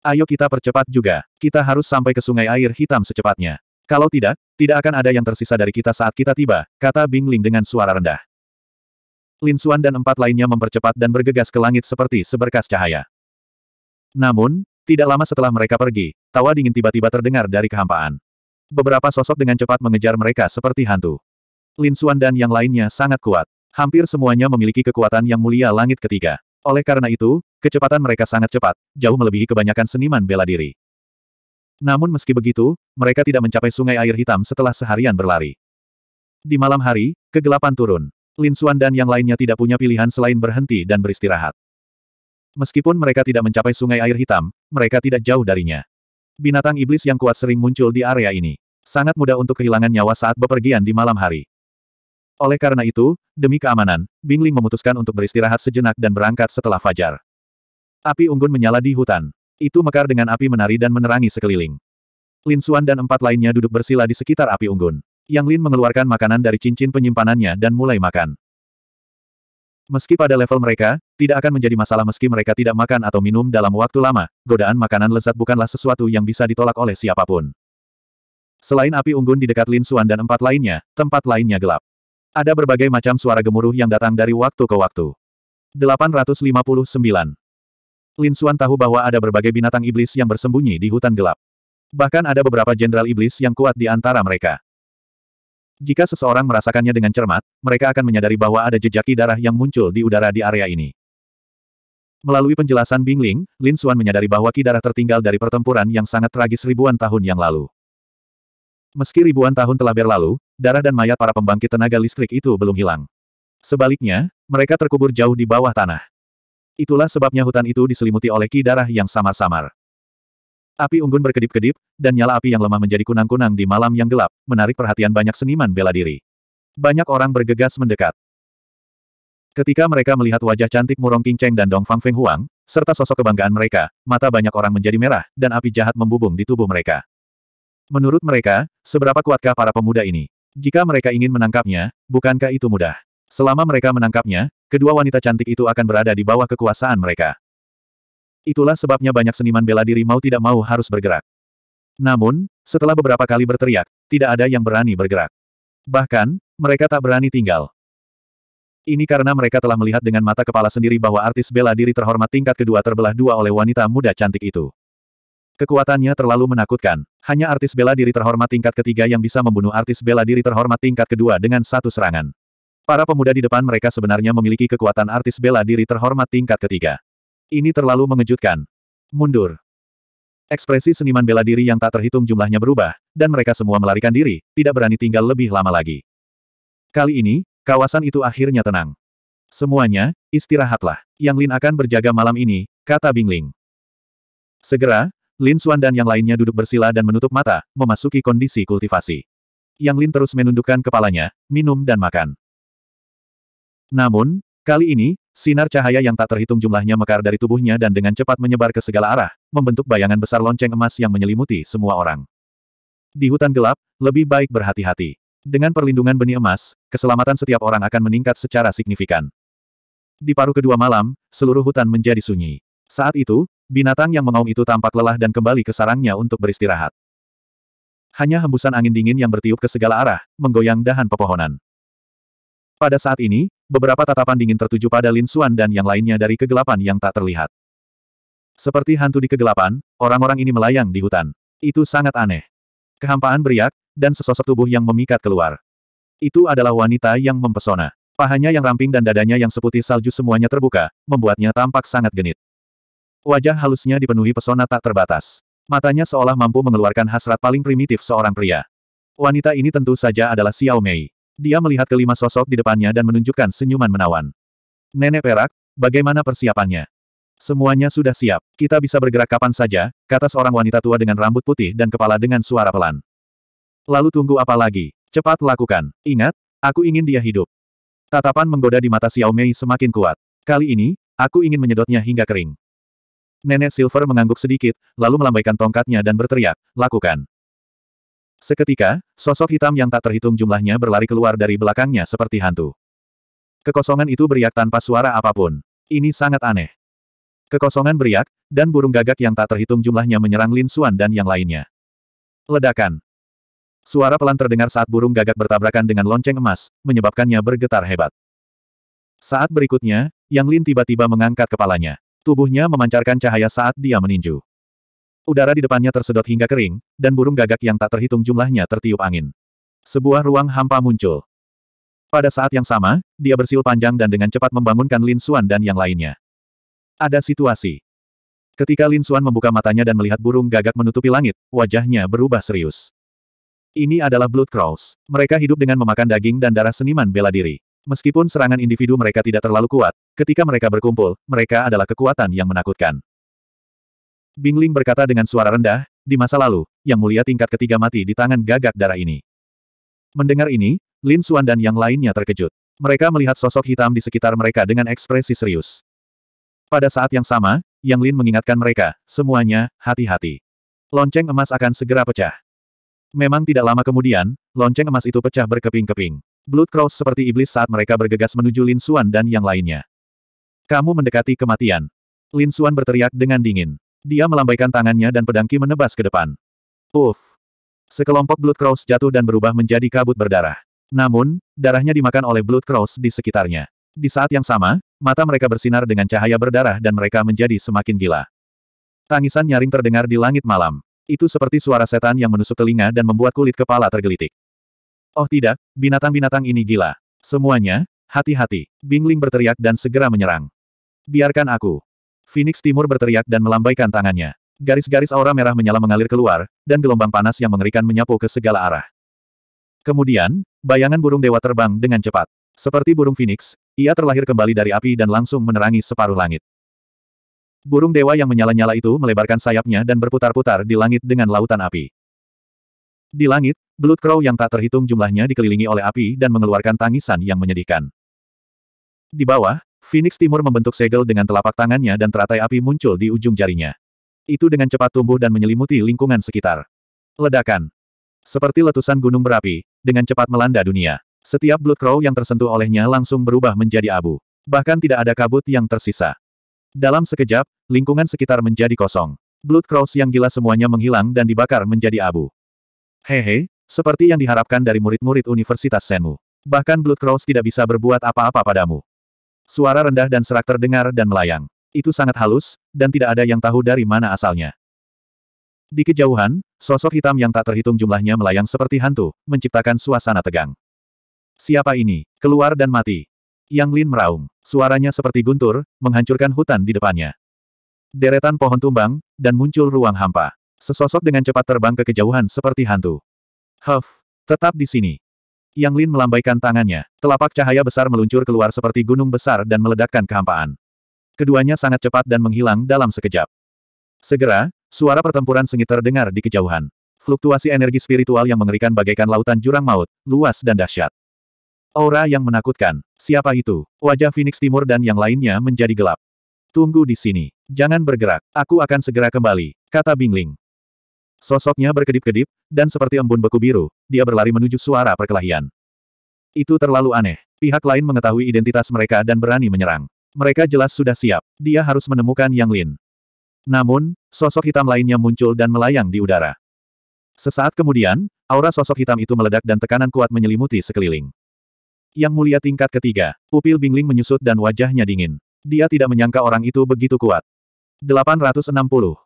Ayo kita percepat juga, kita harus sampai ke sungai air hitam secepatnya. Kalau tidak, tidak akan ada yang tersisa dari kita saat kita tiba, kata Bingling dengan suara rendah. Lin Xuan dan empat lainnya mempercepat dan bergegas ke langit seperti seberkas cahaya. Namun, tidak lama setelah mereka pergi, tawa dingin tiba-tiba terdengar dari kehampaan. Beberapa sosok dengan cepat mengejar mereka seperti hantu. Lin Xuan dan yang lainnya sangat kuat. Hampir semuanya memiliki kekuatan yang mulia langit ketiga. Oleh karena itu, kecepatan mereka sangat cepat, jauh melebihi kebanyakan seniman bela diri. Namun meski begitu, mereka tidak mencapai sungai air hitam setelah seharian berlari. Di malam hari, kegelapan turun. Lin Xuan dan yang lainnya tidak punya pilihan selain berhenti dan beristirahat. Meskipun mereka tidak mencapai sungai air hitam, mereka tidak jauh darinya. Binatang iblis yang kuat sering muncul di area ini. Sangat mudah untuk kehilangan nyawa saat bepergian di malam hari. Oleh karena itu, demi keamanan, Bingling memutuskan untuk beristirahat sejenak dan berangkat setelah fajar. Api unggun menyala di hutan. Itu mekar dengan api menari dan menerangi sekeliling. Lin Xuan dan empat lainnya duduk bersila di sekitar api unggun. Yang Lin mengeluarkan makanan dari cincin penyimpanannya dan mulai makan. Meski pada level mereka, tidak akan menjadi masalah meski mereka tidak makan atau minum dalam waktu lama, godaan makanan lezat bukanlah sesuatu yang bisa ditolak oleh siapapun. Selain api unggun di dekat Lin Suan dan empat lainnya, tempat lainnya gelap. Ada berbagai macam suara gemuruh yang datang dari waktu ke waktu. 859. Lin Suan tahu bahwa ada berbagai binatang iblis yang bersembunyi di hutan gelap. Bahkan ada beberapa jenderal iblis yang kuat di antara mereka. Jika seseorang merasakannya dengan cermat, mereka akan menyadari bahwa ada jejaki darah yang muncul di udara di area ini. Melalui penjelasan Bingling, Lin Xuan menyadari bahwa ki darah tertinggal dari pertempuran yang sangat tragis ribuan tahun yang lalu. Meski ribuan tahun telah berlalu, darah dan mayat para pembangkit tenaga listrik itu belum hilang. Sebaliknya, mereka terkubur jauh di bawah tanah. Itulah sebabnya hutan itu diselimuti oleh ki darah yang samar-samar. Api unggun berkedip-kedip, dan nyala api yang lemah menjadi kunang-kunang di malam yang gelap, menarik perhatian banyak seniman bela diri. Banyak orang bergegas mendekat. Ketika mereka melihat wajah cantik Murong Qingcheng dan Dong Fang Feng Huang, serta sosok kebanggaan mereka, mata banyak orang menjadi merah, dan api jahat membubung di tubuh mereka. Menurut mereka, seberapa kuatkah para pemuda ini? Jika mereka ingin menangkapnya, bukankah itu mudah? Selama mereka menangkapnya, kedua wanita cantik itu akan berada di bawah kekuasaan mereka. Itulah sebabnya banyak seniman bela diri mau tidak mau harus bergerak. Namun, setelah beberapa kali berteriak, tidak ada yang berani bergerak. Bahkan, mereka tak berani tinggal. Ini karena mereka telah melihat dengan mata kepala sendiri bahwa artis bela diri terhormat tingkat kedua terbelah dua oleh wanita muda cantik itu. Kekuatannya terlalu menakutkan. Hanya artis bela diri terhormat tingkat ketiga yang bisa membunuh artis bela diri terhormat tingkat kedua dengan satu serangan. Para pemuda di depan mereka sebenarnya memiliki kekuatan artis bela diri terhormat tingkat ketiga. Ini terlalu mengejutkan. Mundur. Ekspresi seniman bela diri yang tak terhitung jumlahnya berubah, dan mereka semua melarikan diri, tidak berani tinggal lebih lama lagi. Kali ini, kawasan itu akhirnya tenang. Semuanya, istirahatlah. Yang Lin akan berjaga malam ini, kata Bingling. Segera, Lin Xuan dan yang lainnya duduk bersila dan menutup mata, memasuki kondisi kultivasi. Yang Lin terus menundukkan kepalanya, minum dan makan. Namun, kali ini, Sinar cahaya yang tak terhitung jumlahnya mekar dari tubuhnya dan dengan cepat menyebar ke segala arah, membentuk bayangan besar lonceng emas yang menyelimuti semua orang. Di hutan gelap, lebih baik berhati-hati. Dengan perlindungan benih emas, keselamatan setiap orang akan meningkat secara signifikan. Di paruh kedua malam, seluruh hutan menjadi sunyi. Saat itu, binatang yang mengaum itu tampak lelah dan kembali ke sarangnya untuk beristirahat. Hanya hembusan angin dingin yang bertiup ke segala arah, menggoyang dahan pepohonan. Pada saat ini, Beberapa tatapan dingin tertuju pada Lin Xuan dan yang lainnya dari kegelapan yang tak terlihat. Seperti hantu di kegelapan, orang-orang ini melayang di hutan. Itu sangat aneh. Kehampaan beriak, dan sesosok tubuh yang memikat keluar. Itu adalah wanita yang mempesona. Pahanya yang ramping dan dadanya yang seputih salju semuanya terbuka, membuatnya tampak sangat genit. Wajah halusnya dipenuhi pesona tak terbatas. Matanya seolah mampu mengeluarkan hasrat paling primitif seorang pria. Wanita ini tentu saja adalah Xiao Mei. Dia melihat kelima sosok di depannya dan menunjukkan senyuman menawan. Nenek Perak, bagaimana persiapannya? Semuanya sudah siap, kita bisa bergerak kapan saja, kata seorang wanita tua dengan rambut putih dan kepala dengan suara pelan. Lalu tunggu apa lagi? Cepat lakukan. Ingat, aku ingin dia hidup. Tatapan menggoda di mata Xiao Mei semakin kuat. Kali ini, aku ingin menyedotnya hingga kering. Nenek Silver mengangguk sedikit, lalu melambaikan tongkatnya dan berteriak, lakukan. Seketika, sosok hitam yang tak terhitung jumlahnya berlari keluar dari belakangnya seperti hantu. Kekosongan itu beriak tanpa suara apapun. Ini sangat aneh. Kekosongan beriak, dan burung gagak yang tak terhitung jumlahnya menyerang Lin Xuan dan yang lainnya. Ledakan. Suara pelan terdengar saat burung gagak bertabrakan dengan lonceng emas, menyebabkannya bergetar hebat. Saat berikutnya, Yang Lin tiba-tiba mengangkat kepalanya. Tubuhnya memancarkan cahaya saat dia meninju. Udara di depannya tersedot hingga kering, dan burung gagak yang tak terhitung jumlahnya tertiup angin. Sebuah ruang hampa muncul. Pada saat yang sama, dia bersiul panjang dan dengan cepat membangunkan Lin Xuan dan yang lainnya. Ada situasi. Ketika Lin Xuan membuka matanya dan melihat burung gagak menutupi langit, wajahnya berubah serius. Ini adalah Blood Crows. Mereka hidup dengan memakan daging dan darah seniman bela diri. Meskipun serangan individu mereka tidak terlalu kuat, ketika mereka berkumpul, mereka adalah kekuatan yang menakutkan. Bingling berkata dengan suara rendah, di masa lalu, yang mulia tingkat ketiga mati di tangan gagak darah ini. Mendengar ini, Lin Xuan dan yang lainnya terkejut. Mereka melihat sosok hitam di sekitar mereka dengan ekspresi serius. Pada saat yang sama, Yang Lin mengingatkan mereka, semuanya, hati-hati. Lonceng emas akan segera pecah. Memang tidak lama kemudian, lonceng emas itu pecah berkeping-keping. Blood Cross seperti iblis saat mereka bergegas menuju Lin Xuan dan yang lainnya. Kamu mendekati kematian. Lin Xuan berteriak dengan dingin. Dia melambaikan tangannya dan pedangki menebas ke depan. Uff! Sekelompok Blood Cross jatuh dan berubah menjadi kabut berdarah. Namun, darahnya dimakan oleh Blood Cross di sekitarnya. Di saat yang sama, mata mereka bersinar dengan cahaya berdarah dan mereka menjadi semakin gila. Tangisan nyaring terdengar di langit malam. Itu seperti suara setan yang menusuk telinga dan membuat kulit kepala tergelitik. Oh tidak, binatang-binatang ini gila. Semuanya, hati-hati. Bingling berteriak dan segera menyerang. Biarkan aku. Phoenix Timur berteriak dan melambaikan tangannya. Garis-garis aura merah menyala mengalir keluar, dan gelombang panas yang mengerikan menyapu ke segala arah. Kemudian, bayangan burung dewa terbang dengan cepat. Seperti burung phoenix, ia terlahir kembali dari api dan langsung menerangi separuh langit. Burung dewa yang menyala-nyala itu melebarkan sayapnya dan berputar-putar di langit dengan lautan api. Di langit, Blood Crow yang tak terhitung jumlahnya dikelilingi oleh api dan mengeluarkan tangisan yang menyedihkan. Di bawah, Phoenix Timur membentuk segel dengan telapak tangannya dan teratai api muncul di ujung jarinya. Itu dengan cepat tumbuh dan menyelimuti lingkungan sekitar. Ledakan. Seperti letusan gunung berapi, dengan cepat melanda dunia. Setiap Blood Crow yang tersentuh olehnya langsung berubah menjadi abu. Bahkan tidak ada kabut yang tersisa. Dalam sekejap, lingkungan sekitar menjadi kosong. Blood Crows yang gila semuanya menghilang dan dibakar menjadi abu. Hehe, seperti yang diharapkan dari murid-murid Universitas Senmu. Bahkan Blood Crows tidak bisa berbuat apa-apa padamu. Suara rendah dan serak terdengar dan melayang. Itu sangat halus, dan tidak ada yang tahu dari mana asalnya. Di kejauhan, sosok hitam yang tak terhitung jumlahnya melayang seperti hantu, menciptakan suasana tegang. Siapa ini? Keluar dan mati. Yang Lin meraung. Suaranya seperti guntur, menghancurkan hutan di depannya. Deretan pohon tumbang, dan muncul ruang hampa. Sesosok dengan cepat terbang ke kejauhan seperti hantu. Huff, tetap di sini. Yang Lin melambaikan tangannya, telapak cahaya besar meluncur keluar seperti gunung besar dan meledakkan kehampaan. Keduanya sangat cepat dan menghilang dalam sekejap. Segera, suara pertempuran sengit terdengar di kejauhan. Fluktuasi energi spiritual yang mengerikan bagaikan lautan jurang maut, luas dan dahsyat. Aura yang menakutkan. Siapa itu? Wajah Phoenix Timur dan yang lainnya menjadi gelap. Tunggu di sini. Jangan bergerak. Aku akan segera kembali, kata Bingling. Sosoknya berkedip-kedip, dan seperti embun beku biru, dia berlari menuju suara perkelahian. Itu terlalu aneh. Pihak lain mengetahui identitas mereka dan berani menyerang. Mereka jelas sudah siap. Dia harus menemukan Yang Lin. Namun, sosok hitam lainnya muncul dan melayang di udara. Sesaat kemudian, aura sosok hitam itu meledak dan tekanan kuat menyelimuti sekeliling. Yang mulia tingkat ketiga, pupil Bingling menyusut dan wajahnya dingin. Dia tidak menyangka orang itu begitu kuat. 860.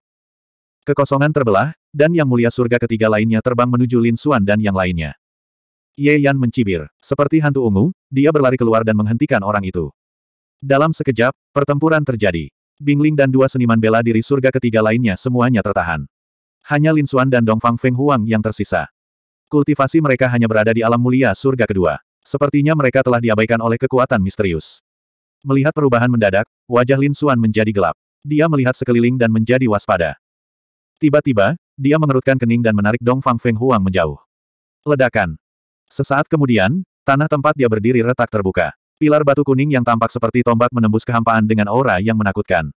Kekosongan terbelah, dan Yang Mulia Surga ketiga lainnya terbang menuju Lin Suan dan yang lainnya. Ye Yan mencibir. Seperti hantu ungu, dia berlari keluar dan menghentikan orang itu. Dalam sekejap, pertempuran terjadi. Bingling dan dua seniman bela diri surga ketiga lainnya semuanya tertahan. Hanya Lin Suan dan Dong Fang Feng Huang yang tersisa. Kultivasi mereka hanya berada di alam mulia surga kedua. Sepertinya mereka telah diabaikan oleh kekuatan misterius. Melihat perubahan mendadak, wajah Lin Suan menjadi gelap. Dia melihat sekeliling dan menjadi waspada. Tiba-tiba, dia mengerutkan kening dan menarik Dong Fang Feng Huang menjauh. Ledakan. Sesaat kemudian, tanah tempat dia berdiri retak terbuka. Pilar batu kuning yang tampak seperti tombak menembus kehampaan dengan aura yang menakutkan.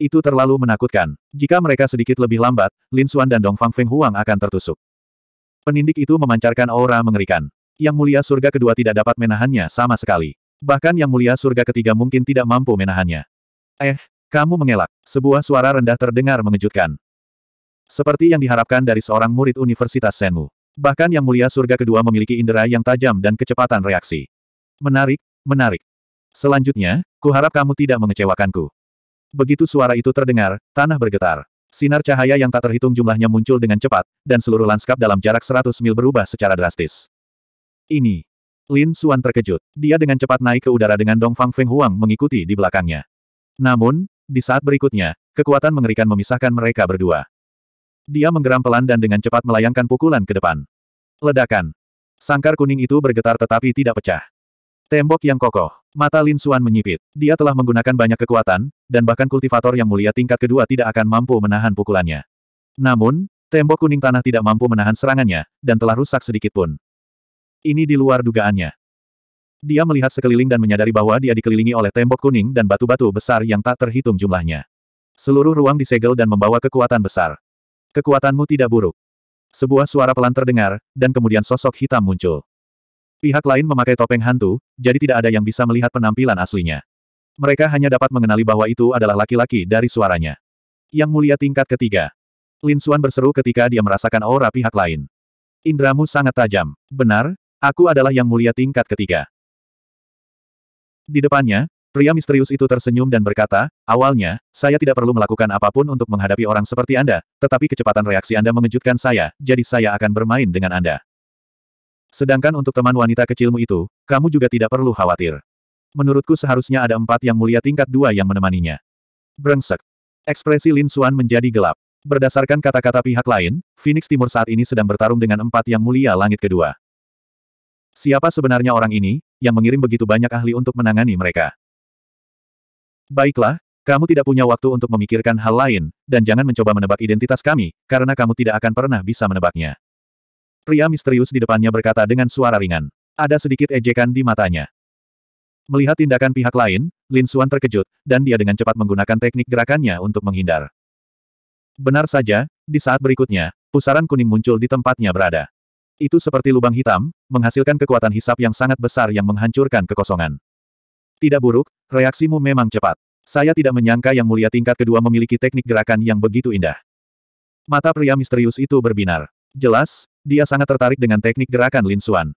Itu terlalu menakutkan. Jika mereka sedikit lebih lambat, Lin Xuan dan Dong Fang Feng Huang akan tertusuk. Penindik itu memancarkan aura mengerikan. Yang mulia surga kedua tidak dapat menahannya sama sekali. Bahkan yang mulia surga ketiga mungkin tidak mampu menahannya. Eh, kamu mengelak. Sebuah suara rendah terdengar mengejutkan. Seperti yang diharapkan dari seorang murid Universitas Senmu. Bahkan Yang Mulia Surga Kedua memiliki indera yang tajam dan kecepatan reaksi. Menarik, menarik. Selanjutnya, kuharap kamu tidak mengecewakanku. Begitu suara itu terdengar, tanah bergetar. Sinar cahaya yang tak terhitung jumlahnya muncul dengan cepat, dan seluruh lanskap dalam jarak 100 mil berubah secara drastis. Ini. Lin Suan terkejut. Dia dengan cepat naik ke udara dengan Dong Fang Feng Huang mengikuti di belakangnya. Namun, di saat berikutnya, kekuatan mengerikan memisahkan mereka berdua. Dia menggeram pelan dan dengan cepat melayangkan pukulan ke depan. Ledakan. Sangkar kuning itu bergetar tetapi tidak pecah. Tembok yang kokoh. Mata Lin Suan menyipit. Dia telah menggunakan banyak kekuatan, dan bahkan kultivator yang mulia tingkat kedua tidak akan mampu menahan pukulannya. Namun, tembok kuning tanah tidak mampu menahan serangannya, dan telah rusak sedikit pun. Ini di luar dugaannya. Dia melihat sekeliling dan menyadari bahwa dia dikelilingi oleh tembok kuning dan batu-batu besar yang tak terhitung jumlahnya. Seluruh ruang disegel dan membawa kekuatan besar. Kekuatanmu tidak buruk. Sebuah suara pelan terdengar, dan kemudian sosok hitam muncul. Pihak lain memakai topeng hantu, jadi tidak ada yang bisa melihat penampilan aslinya. Mereka hanya dapat mengenali bahwa itu adalah laki-laki dari suaranya. Yang mulia tingkat ketiga. Lin Suan berseru ketika dia merasakan aura pihak lain. Indramu sangat tajam. Benar, aku adalah yang mulia tingkat ketiga. Di depannya, Pria misterius itu tersenyum dan berkata, awalnya, saya tidak perlu melakukan apapun untuk menghadapi orang seperti Anda, tetapi kecepatan reaksi Anda mengejutkan saya, jadi saya akan bermain dengan Anda. Sedangkan untuk teman wanita kecilmu itu, kamu juga tidak perlu khawatir. Menurutku seharusnya ada empat yang mulia tingkat dua yang menemaninya. Brengsek. Ekspresi Lin Xuan menjadi gelap. Berdasarkan kata-kata pihak lain, Phoenix Timur saat ini sedang bertarung dengan empat yang mulia langit kedua. Siapa sebenarnya orang ini, yang mengirim begitu banyak ahli untuk menangani mereka? Baiklah, kamu tidak punya waktu untuk memikirkan hal lain, dan jangan mencoba menebak identitas kami, karena kamu tidak akan pernah bisa menebaknya. Pria misterius di depannya berkata dengan suara ringan. Ada sedikit ejekan di matanya. Melihat tindakan pihak lain, Lin Suan terkejut, dan dia dengan cepat menggunakan teknik gerakannya untuk menghindar. Benar saja, di saat berikutnya, pusaran kuning muncul di tempatnya berada. Itu seperti lubang hitam, menghasilkan kekuatan hisap yang sangat besar yang menghancurkan kekosongan. Tidak buruk, reaksimu memang cepat. Saya tidak menyangka yang mulia tingkat kedua memiliki teknik gerakan yang begitu indah. Mata pria misterius itu berbinar. Jelas, dia sangat tertarik dengan teknik gerakan Lin Xuan.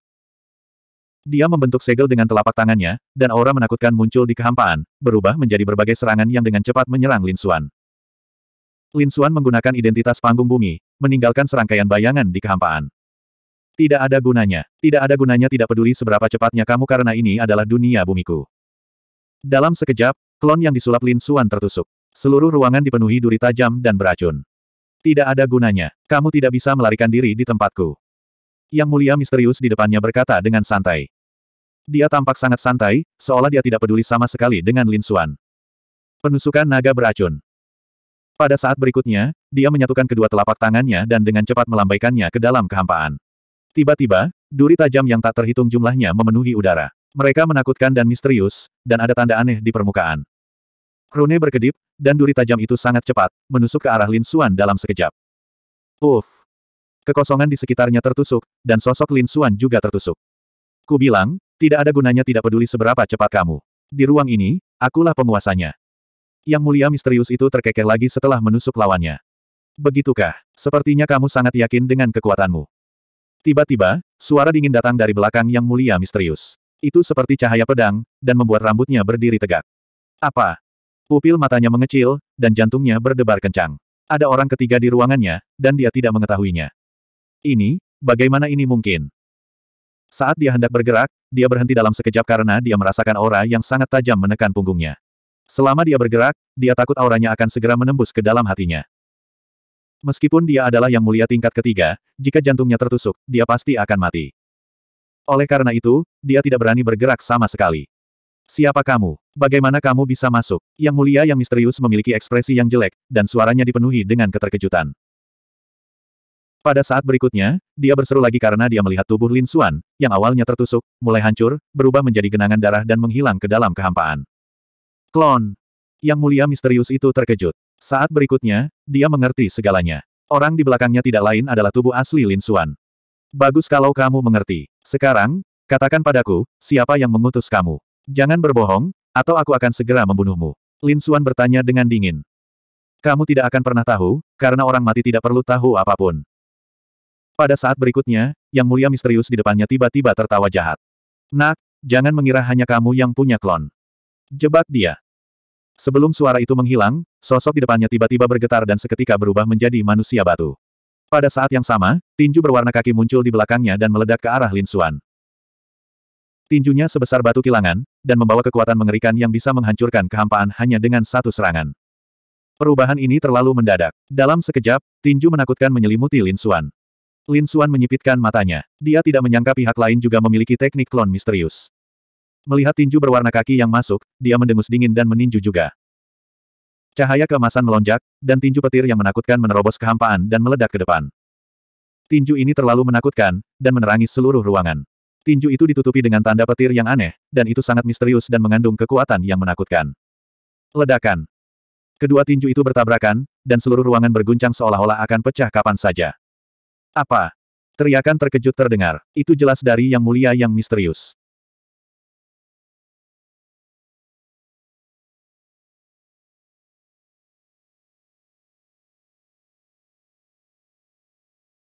Dia membentuk segel dengan telapak tangannya, dan aura menakutkan muncul di kehampaan, berubah menjadi berbagai serangan yang dengan cepat menyerang Lin Xuan. Lin Xuan menggunakan identitas panggung bumi, meninggalkan serangkaian bayangan di kehampaan. Tidak ada gunanya. Tidak ada gunanya tidak peduli seberapa cepatnya kamu karena ini adalah dunia bumiku. Dalam sekejap, klon yang disulap Lin Xuan tertusuk. Seluruh ruangan dipenuhi duri tajam dan beracun. Tidak ada gunanya. Kamu tidak bisa melarikan diri di tempatku. Yang mulia misterius di depannya berkata dengan santai. Dia tampak sangat santai, seolah dia tidak peduli sama sekali dengan Lin Xuan. Penusukan naga beracun. Pada saat berikutnya, dia menyatukan kedua telapak tangannya dan dengan cepat melambaikannya ke dalam kehampaan. Tiba-tiba, duri tajam yang tak terhitung jumlahnya memenuhi udara. Mereka menakutkan dan misterius, dan ada tanda aneh di permukaan. Rune berkedip, dan duri tajam itu sangat cepat, menusuk ke arah Lin Xuan dalam sekejap. Uff! Kekosongan di sekitarnya tertusuk, dan sosok Lin Xuan juga tertusuk. Ku bilang, tidak ada gunanya tidak peduli seberapa cepat kamu. Di ruang ini, akulah penguasanya. Yang mulia misterius itu terkekeh lagi setelah menusuk lawannya. Begitukah? Sepertinya kamu sangat yakin dengan kekuatanmu. Tiba-tiba, suara dingin datang dari belakang yang mulia misterius. Itu seperti cahaya pedang, dan membuat rambutnya berdiri tegak. Apa? Pupil matanya mengecil, dan jantungnya berdebar kencang. Ada orang ketiga di ruangannya, dan dia tidak mengetahuinya. Ini, bagaimana ini mungkin? Saat dia hendak bergerak, dia berhenti dalam sekejap karena dia merasakan aura yang sangat tajam menekan punggungnya. Selama dia bergerak, dia takut auranya akan segera menembus ke dalam hatinya. Meskipun dia adalah yang mulia tingkat ketiga, jika jantungnya tertusuk, dia pasti akan mati. Oleh karena itu, dia tidak berani bergerak sama sekali. Siapa kamu? Bagaimana kamu bisa masuk? Yang mulia yang misterius memiliki ekspresi yang jelek, dan suaranya dipenuhi dengan keterkejutan. Pada saat berikutnya, dia berseru lagi karena dia melihat tubuh Lin Xuan, yang awalnya tertusuk, mulai hancur, berubah menjadi genangan darah dan menghilang ke dalam kehampaan. Klon. Yang mulia misterius itu terkejut. Saat berikutnya, dia mengerti segalanya. Orang di belakangnya tidak lain adalah tubuh asli Lin Xuan. Bagus kalau kamu mengerti. Sekarang, katakan padaku, siapa yang mengutus kamu? Jangan berbohong, atau aku akan segera membunuhmu. Lin Xuan bertanya dengan dingin. Kamu tidak akan pernah tahu, karena orang mati tidak perlu tahu apapun. Pada saat berikutnya, Yang Mulia misterius di depannya tiba-tiba tertawa jahat. Nak, jangan mengira hanya kamu yang punya klon. Jebak dia. Sebelum suara itu menghilang, sosok di depannya tiba-tiba bergetar dan seketika berubah menjadi manusia batu. Pada saat yang sama, tinju berwarna kaki muncul di belakangnya dan meledak ke arah Lin Xuan. Tinjunya sebesar batu kilangan, dan membawa kekuatan mengerikan yang bisa menghancurkan kehampaan hanya dengan satu serangan. Perubahan ini terlalu mendadak. Dalam sekejap, tinju menakutkan menyelimuti Lin Xuan. Lin Xuan menyipitkan matanya. Dia tidak menyangka pihak lain juga memiliki teknik klon misterius. Melihat tinju berwarna kaki yang masuk, dia mendengus dingin dan meninju juga. Cahaya keemasan melonjak, dan tinju petir yang menakutkan menerobos kehampaan dan meledak ke depan. Tinju ini terlalu menakutkan, dan menerangi seluruh ruangan. Tinju itu ditutupi dengan tanda petir yang aneh, dan itu sangat misterius dan mengandung kekuatan yang menakutkan. Ledakan. Kedua tinju itu bertabrakan, dan seluruh ruangan berguncang seolah-olah akan pecah kapan saja. Apa? Teriakan terkejut terdengar. Itu jelas dari Yang Mulia yang misterius.